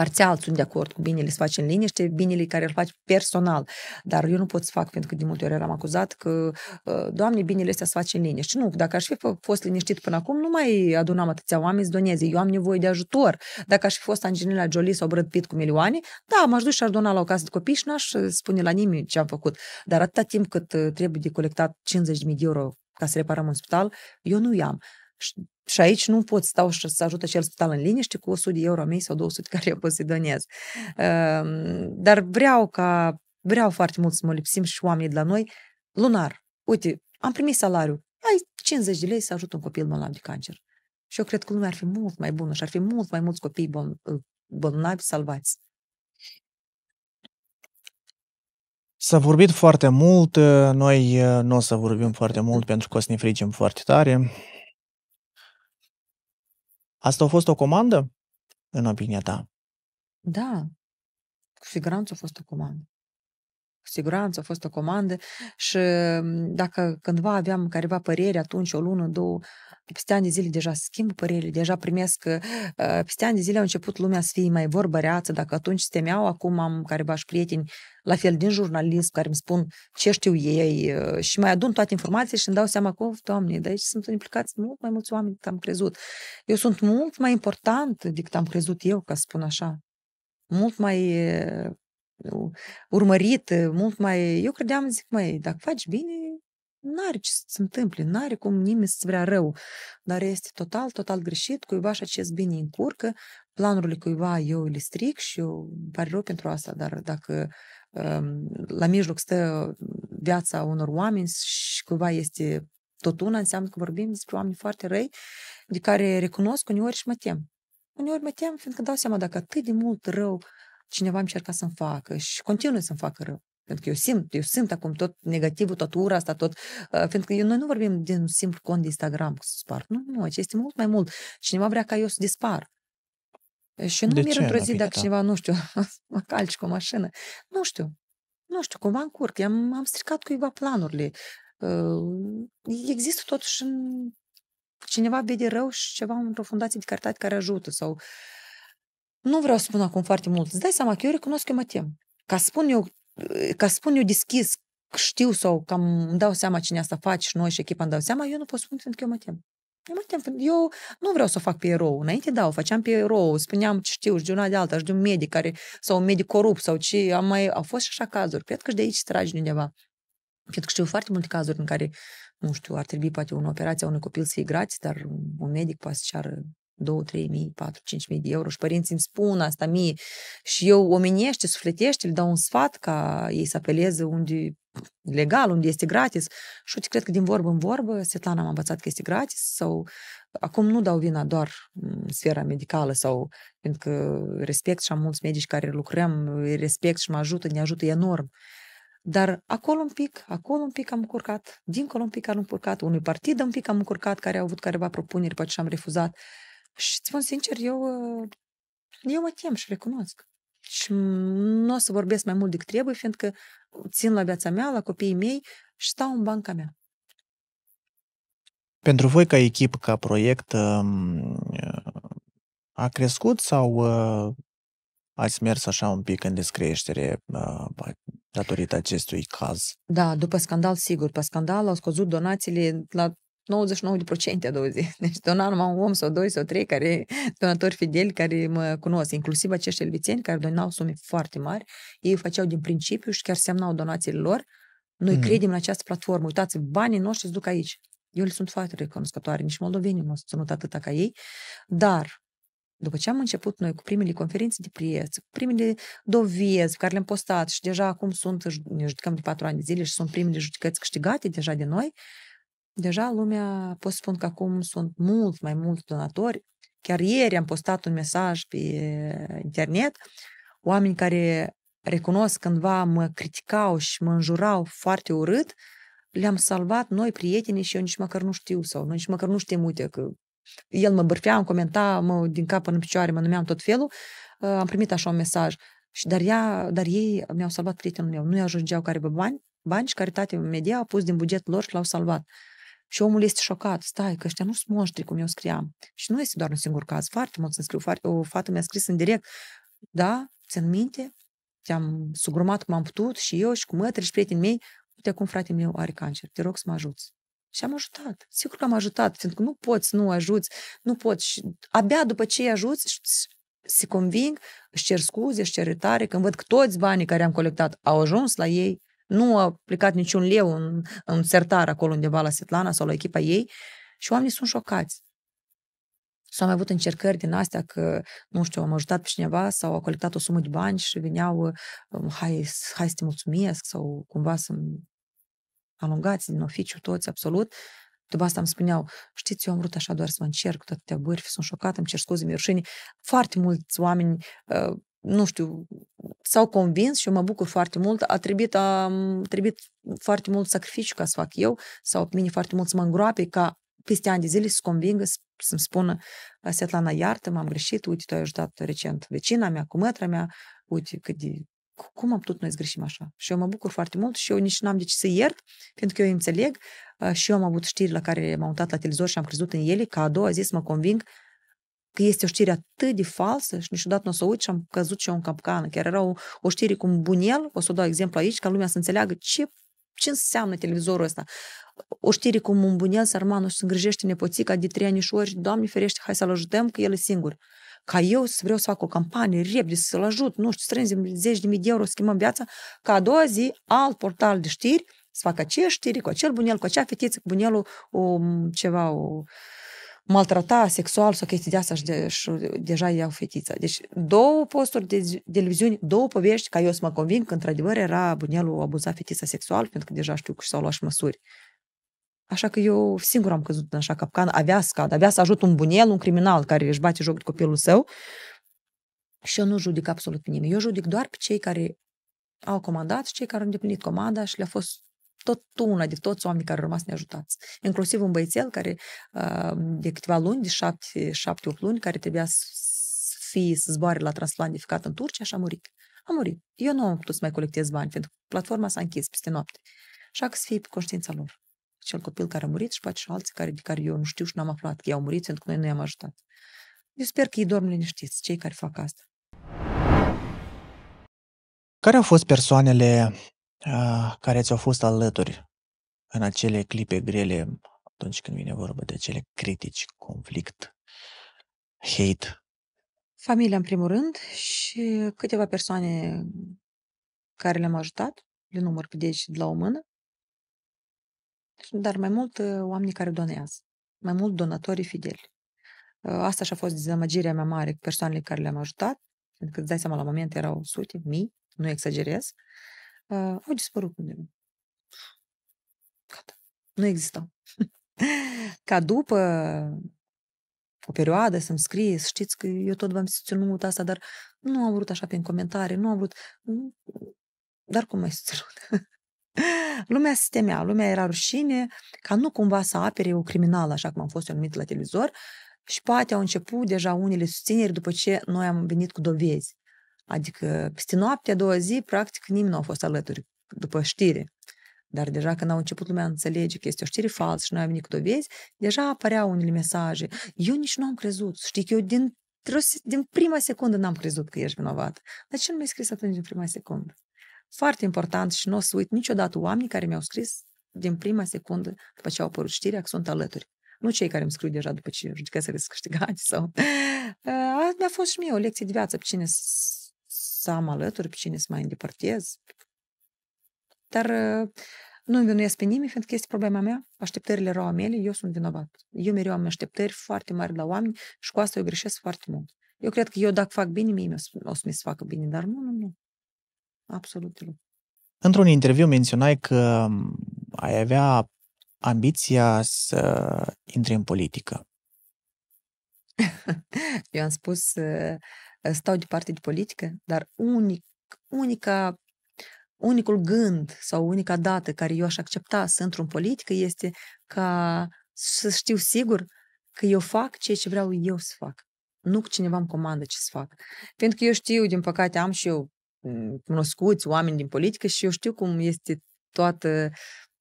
parțial sunt de acord cu binele să faci în liniște, binele care îl faci personal, dar eu nu pot să fac pentru că de multe ori eram acuzat că, ă, Doamne, binele astea să faci în liniște. Nu, dacă aș fi fost liniștit până acum, nu mai adunam atâția oameni să doneze, eu am nevoie de ajutor. Dacă aș fi fost Angelina Jolie sau Brad Pitt cu milioane, da, m-aș duce și aș dona la o casă de copii și n-aș ă, spune la nimeni ce am făcut. Dar atâta timp cât ă, trebuie de colectat 50.000 de euro ca să reparăm un spital, eu nu i-am. Și aici nu pot stau și să ajută cel spital în liniște cu 100 de euro mei sau 200 care eu posedonez. Ehm, dar vreau ca, vreau foarte mult să mă lipsim și oamenii de la noi lunar. Uite, am primit salariu, ai 50 de lei să ajut un copil bolnav de cancer. Și eu cred că lumea ar fi mult mai bună și ar fi mult mai mulți copii bolnavi salvați. S-a vorbit foarte mult, noi nu o să vorbim foarte mult pentru că o să ne frigem foarte tare. Asta a fost o comandă, în opinia ta? Da, cu siguranță a fost o comandă cu siguranță a fost o comandă și mm, dacă cândva aveam careva păreri atunci, o lună, două, peste ani de zile deja schimb părerile, deja primesc, ă, peste ani de zile au început lumea să fie mai vorbăreață, dacă atunci se temeau, acum am careva și prieteni la fel din jurnalist care îmi spun ce știu ei ă, și mai adun toate informațiile și îmi dau seama că, doamne, de aici sunt implicați mult mai mulți oameni decât am crezut. Eu sunt mult mai important decât am crezut eu, ca să spun așa. Mult mai ă, urmărit, mult mai... Eu credeam, zic, mai dacă faci bine, n-are ce să se întâmple, n-are cum nimeni să-ți vrea rău. Dar este total, total greșit, cuiva și acest bine încurcă, planurile cuiva eu le stric și eu pare rău pentru asta, dar dacă um, la mijloc stă viața unor oameni și cuiva este tot una, înseamnă că vorbim despre oameni foarte răi, de care recunosc uneori și mă tem. Uneori mă tem, fiindcă dau seama dacă atât de mult rău uh, cineva încerca să-mi facă și continuă să-mi facă rău. Pentru că eu simt, eu simt acum tot negativul, tot ura asta, tot... Uh, pentru că eu, noi nu vorbim din simplu cont de Instagram să spar. Nu, nu, este mult mai mult. Cineva vrea ca eu să dispar. Și nu mi într-o zi dacă ta? cineva, nu știu, <laughs> mă calci cu o mașină. Nu știu. Nu știu, cumva încurc. Am, am stricat cuiva planurile. Uh, există totuși în... cineva vede rău și ceva într-o fundație de caritate care ajută sau uh, nu vreau să spun acum foarte mult. Îți dai seama că eu recunosc că mă tem. Ca să spun eu, eh, ca să spun eu deschis știu sau cam îmi dau seama cine asta face și noi și echipa îmi dau seama, eu nu pot spune pentru că eu mă tem. Eu mă tem, eu nu vreau să o fac pe erou. Înainte, da, o făceam pe erou, spuneam ce știu, și de una de alta, și de un medic care, sau un medic corupt, sau ce, am mai, au fost și așa cazuri. Cred că și de aici tragi undeva. Pentru că știu foarte multe cazuri în care, nu știu, ar trebui poate o operație a unui copil să fie grați, dar un medic poate să ceară 2, 3 mii, 4, 5 mii de euro și părinții îmi spun asta mie și eu omeniește, sufletește, îl dau un sfat ca ei să apeleze unde legal, unde este gratis și uite, cred că din vorbă în vorbă Svetlana am învățat că este gratis sau acum nu dau vina doar în sfera medicală sau pentru că respect și am mulți medici care lucrăm, respect și mă ajută, ne ajută enorm. Dar acolo un pic, acolo un pic am încurcat, dincolo un pic am încurcat, unui partid un pic am încurcat care au avut careva propuneri, pe și am refuzat. Și îți spun sincer, eu, ă, eu mă tem și recunosc. Și nu o să vorbesc mai mult decât trebuie, fiindcă țin la viața mea, la copiii mei și stau în banca mea. Pentru voi, ca echipă, ca proiect, ă, a crescut sau ă, ați mers așa un pic în descreștere datorită acestui caz? Da, după scandal, sigur. Pe scandal au scăzut donațiile la 99% a doua zi. <laughs> Deci dona numai un om sau doi sau trei care, donatori fideli care mă cunosc, inclusiv acești elvițeni care donau sume foarte mari, ei făceau din principiu și chiar semnau donațiile lor. Noi mm. credem în această platformă, uitați, banii noștri se duc aici. Eu le sunt foarte recunoscătoare, nici moldovenii nu au ținut atâta ca ei, dar după ce am început noi cu primele conferințe de preț, cu primele dovezi pe care le-am postat și deja acum sunt, ne judecăm de patru ani de zile și sunt primele judecăți câștigate deja de noi, Deja lumea, pot spun că acum sunt mult mai mulți donatori. Chiar ieri am postat un mesaj pe internet, oameni care recunosc cândva mă criticau și mă înjurau foarte urât, le-am salvat noi prietenii și eu nici măcar nu știu sau noi nici măcar nu știm, uite, că el mă bârfea, îmi comenta mă, din cap până în picioare, mă numeam tot felul, uh, am primit așa un mesaj. Și dar, ea, dar ei mi-au salvat prietenul meu. Nu i ajungeau care bani, bani și caritatea media a pus din bugetul lor și l-au salvat. Și omul este șocat, stai, că ăștia nu sunt monștri, cum eu scriam. Și nu este doar un singur caz, foarte mult să scriu, foarte, o fată mi-a scris în direct, da, ți-n minte, te-am sugrumat cum am putut și eu și cu mătri și prietenii mei, uite cum fratele meu are cancer, te rog să mă ajuți. Și am ajutat. Sigur că am ajutat, pentru că nu poți, nu ajuți, nu poți. Și abia după ce îi ajuți, se conving, își cer scuze, își cer tare, când văd că toți banii care am colectat au ajuns la ei, nu a plecat niciun leu în, în sertar acolo undeva la Setlana sau la echipa ei și oamenii sunt șocați. S-au mai avut încercări din astea că, nu știu, am ajutat pe cineva sau a colectat o sumă de bani și veneau, um, hai, hai să te mulțumesc sau cumva să alungați din oficiu toți, absolut. După asta îmi spuneau, știți, eu am vrut așa doar să mă încerc cu toate bârfi, sunt șocată, îmi cer scuze, mi Foarte mulți oameni uh, nu știu, s-au convins și eu mă bucur foarte mult. A trebuit, a trebuit foarte mult sacrificiu ca să fac eu sau pe mine foarte mult să mă îngroape ca peste ani de zile să convingă, să-mi spună Svetlana, iartă, m-am greșit, uite, tu ai ajutat recent vecina mea, cu mătra mea, uite cât de cum am putut noi să greșim așa? Și eu mă bucur foarte mult și eu nici n-am de ce să iert, pentru că eu înțeleg și eu am avut știri la care m-am uitat la televizor și am crezut în ele, că a doua zi să mă conving că este o știre atât de falsă și niciodată nu o să uit și am căzut și eu în capcană. Chiar era o, o știre cu un bunel, o să o dau exemplu aici, ca lumea să înțeleagă ce, ce înseamnă televizorul ăsta. O știre cu un bunel sărmanul și se îngrijește nepoțica de trei anișori, Doamne ferește, hai să-l ajutăm, că el e singur ca eu să vreau să fac o campanie repede, să-l ajut, nu știu, strângem zeci de mii de euro, schimbăm viața, ca a doua zi alt portal de știri să facă aceeași știri cu acel bunel, cu acea fetiță, cu bunelul, o, um, ceva, o, maltrata sexual sau chestii de asta și, de, și deja iau fetița. Deci două posturi de televiziuni, două povești, ca eu să mă conving că într-adevăr era bunelul abuzat fetița sexual, pentru că deja știu că și-au luat și măsuri. Așa că eu singur am căzut în așa capcană, avea scad, avea să ajut un bunel, un criminal care își bate joc de copilul său. Și eu nu judic absolut pe nimeni. Eu judic doar pe cei care au comandat și cei care au îndeplinit comanda și le-a fost tot tună de toți oamenii care au rămas neajutați. Inclusiv un băiețel care de câteva luni, de șapte, șapte, opt luni, care trebuia să fie, să zboare la transplantificat în Turcia și a murit. A murit. Eu nu am putut să mai colectez bani, pentru că platforma s-a închis peste noapte. Așa că să fie pe conștiința lor. Cel copil care a murit și poate și alții care, de care eu nu știu și n-am aflat că ei au murit pentru că noi nu i-am ajutat. Eu sper că ei dorm liniștiți, cei care fac asta. Care au fost persoanele Ah, care ți-au fost alături în acele clipe grele, atunci când vine vorba de cele critici, conflict, hate? Familia, în primul rând, și câteva persoane care le-am ajutat, le număr pe deci de la o mână, dar mai mult uh, oamenii care donează, mai mult donatorii fideli. Uh, asta și-a fost dezamăgirea mea mare cu persoanele care le-am ajutat, pentru că îți dai seama, la moment erau sute, mii, nu exagerez, uh, uh, au dispărut undeva. Gata. Nu existau. Ca după o perioadă să-mi scrie, să știți că eu tot v-am susținut asta, dar nu am vrut așa prin comentarii, nu am vrut... Dar cum ai lumea se temea, lumea era rușine ca nu cumva să apere o criminală, așa cum am fost eu numit la televizor, și poate au început deja unele susțineri după ce noi am venit cu dovezi. Adică peste noaptea, două zi, practic nimeni nu a fost alături după știre. Dar deja când au început lumea înțelege că este o știre falsă și noi am venit cu dovezi, deja apăreau unele mesaje. Eu nici nu am crezut. Știi că eu din, din prima secundă n-am crezut că ești vinovat. Dar ce nu mi-ai scris atunci din prima secundă? Foarte important și nu o să uit niciodată oamenii care mi-au scris din prima secundă după ce au apărut știrea că sunt alături. Nu cei care îmi scriu deja după ce judecă să câștigați sau... <laughs> A, mi-a fost și mie o lecție de viață pe cine să am alături pe cine să mai îndepărtez. Dar nu învinuiesc pe nimeni, fiindcă este problema mea, așteptările erau mele, eu sunt vinovat. Eu mereu am așteptări foarte mari la oameni și cu asta eu greșesc foarte mult. Eu cred că eu dacă fac bine, mie o să mi se facă bine, dar nu, nu, nu. Absolut nu. Într-un interviu menționai că ai avea ambiția să intri în politică. <laughs> eu am spus э, stau parte de politică, dar unic, unica, unicul gând sau unica dată care eu aș accepta să intru în politică este ca să știu sigur că eu fac ceea ce vreau eu să fac. Nu că cineva îmi comandă ce să fac. Pentru că eu știu, din păcate, am și eu cunoscuți oameni din politică și eu știu cum este toată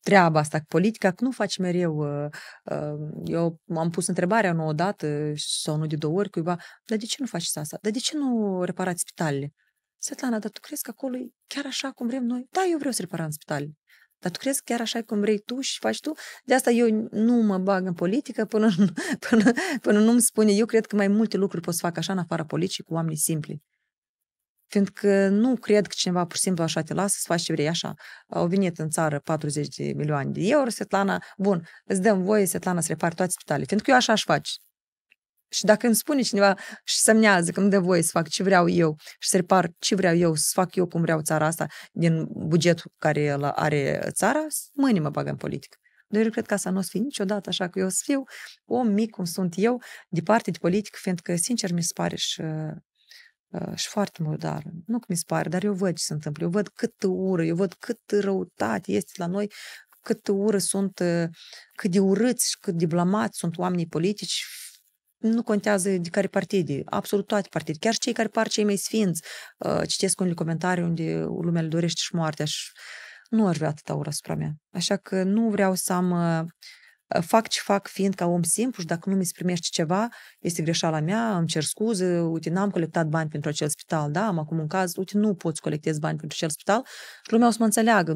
treaba asta politică, nu faci mereu. Uh, uh, eu am pus întrebarea nu odată sau nu de două ori cuiva, dar de ce nu faci asta? Dar de ce nu reparați spitalele? Svetlana, dar tu crezi că acolo e chiar așa cum vrem noi? Da, eu vreau să reparăm spitalele. Dar tu crezi că chiar așa cum vrei tu și faci tu? De asta eu nu mă bag în politică până, <laughs> până, până nu-mi spune. Eu cred că mai multe lucruri pot să fac așa în afara politicii cu oameni simpli. Fiindcă nu cred că cineva pur și simplu așa te lasă să faci ce vrei așa. Au venit în țară 40 de milioane de euro, Svetlana, bun, îți dăm voie, Svetlana, să repari toate spitalele, fiindcă eu așa aș face. Și dacă îmi spune cineva și semnează că îmi dă voie să fac ce vreau eu și să repar ce vreau eu, să fac eu cum vreau țara asta din bugetul care are țara, mâine mă bagă în politică. Dar eu cred că asta nu o să fie niciodată așa că eu o să fiu om mic cum sunt eu, departe de politică, fiindcă, sincer, mi se pare și și э, foarte murdar. Nu că mi se pare, dar eu văd ce se întâmplă. Eu văd cât ură, eu văd cât răutate este la noi, cât ură sunt, uh, cât de urâți și cât de blamați sunt oamenii politici, nu contează de care partide, absolut toate partide, chiar și cei care par cei mai sfinți. Uh, citesc unii comentarii unde lumea le dorește și moartea și nu aș vrea atâta ură asupra mea. Așa că nu vreau să am uh, fac ce fac fiind ca om simplu și dacă nu mi se primește ceva, este greșeala mea, îmi cer scuze, uite, n-am colectat bani pentru acel spital, da, am acum un caz, uite, nu poți colectezi bani pentru acel spital și lumea o să mă înțeleagă.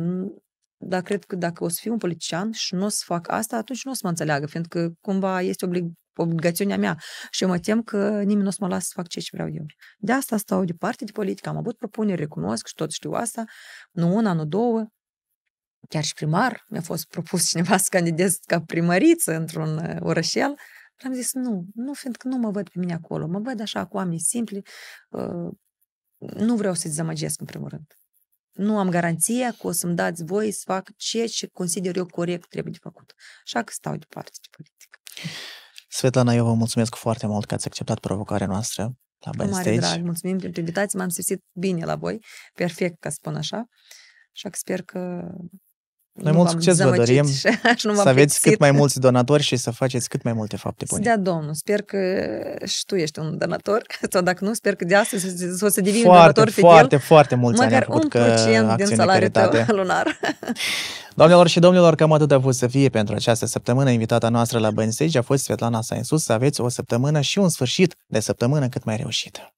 Dar cred că dacă o să fiu un politician și nu o să fac asta, atunci nu o să mă înțeleagă, fiindcă cumva este oblig- obligațiunea mea și eu mă tem că nimeni nu o să mă lasă să fac ce vreau eu. De asta stau departe de politică, am avut propuneri, recunosc și tot știu asta, nu una, nu două, chiar și primar, mi-a fost propus <laughs> cineva să candidez ca primăriță într-un uh, orășel, am zis nu, nu, fiindcă nu mă văd pe mine acolo, mă văd așa cu oameni simpli, uh, nu vreau să i zămăgesc în primul rând. Nu am garanția că o să-mi dați voi să fac ceea ce consider eu corect trebuie de făcut. Așa că stau parte de politică. Svetlana, eu vă mulțumesc foarte mult că ați acceptat provocarea noastră la Band Mare Stage. drag, mulțumim pentru invitație, m-am simțit bine la voi, perfect, ca spun așa. Așa că sper că noi mult succes vă dorim <laughs> să aveți cât mai mulți donatori și să faceți cât mai multe fapte bune. Da, Domnul, sper că și tu ești un donator, <laughs> sau dacă nu, sper că de astăzi o să devii foarte, un donator fidel. Foarte, foarte mulți ani am făcut că din salariul tău <laughs> lunar. Doamnelor și domnilor, cam atât a fost să fie pentru această săptămână. Invitata noastră la Bănsegi a fost Svetlana Sainsus. Să aveți o săptămână și un sfârșit de săptămână cât mai reușită.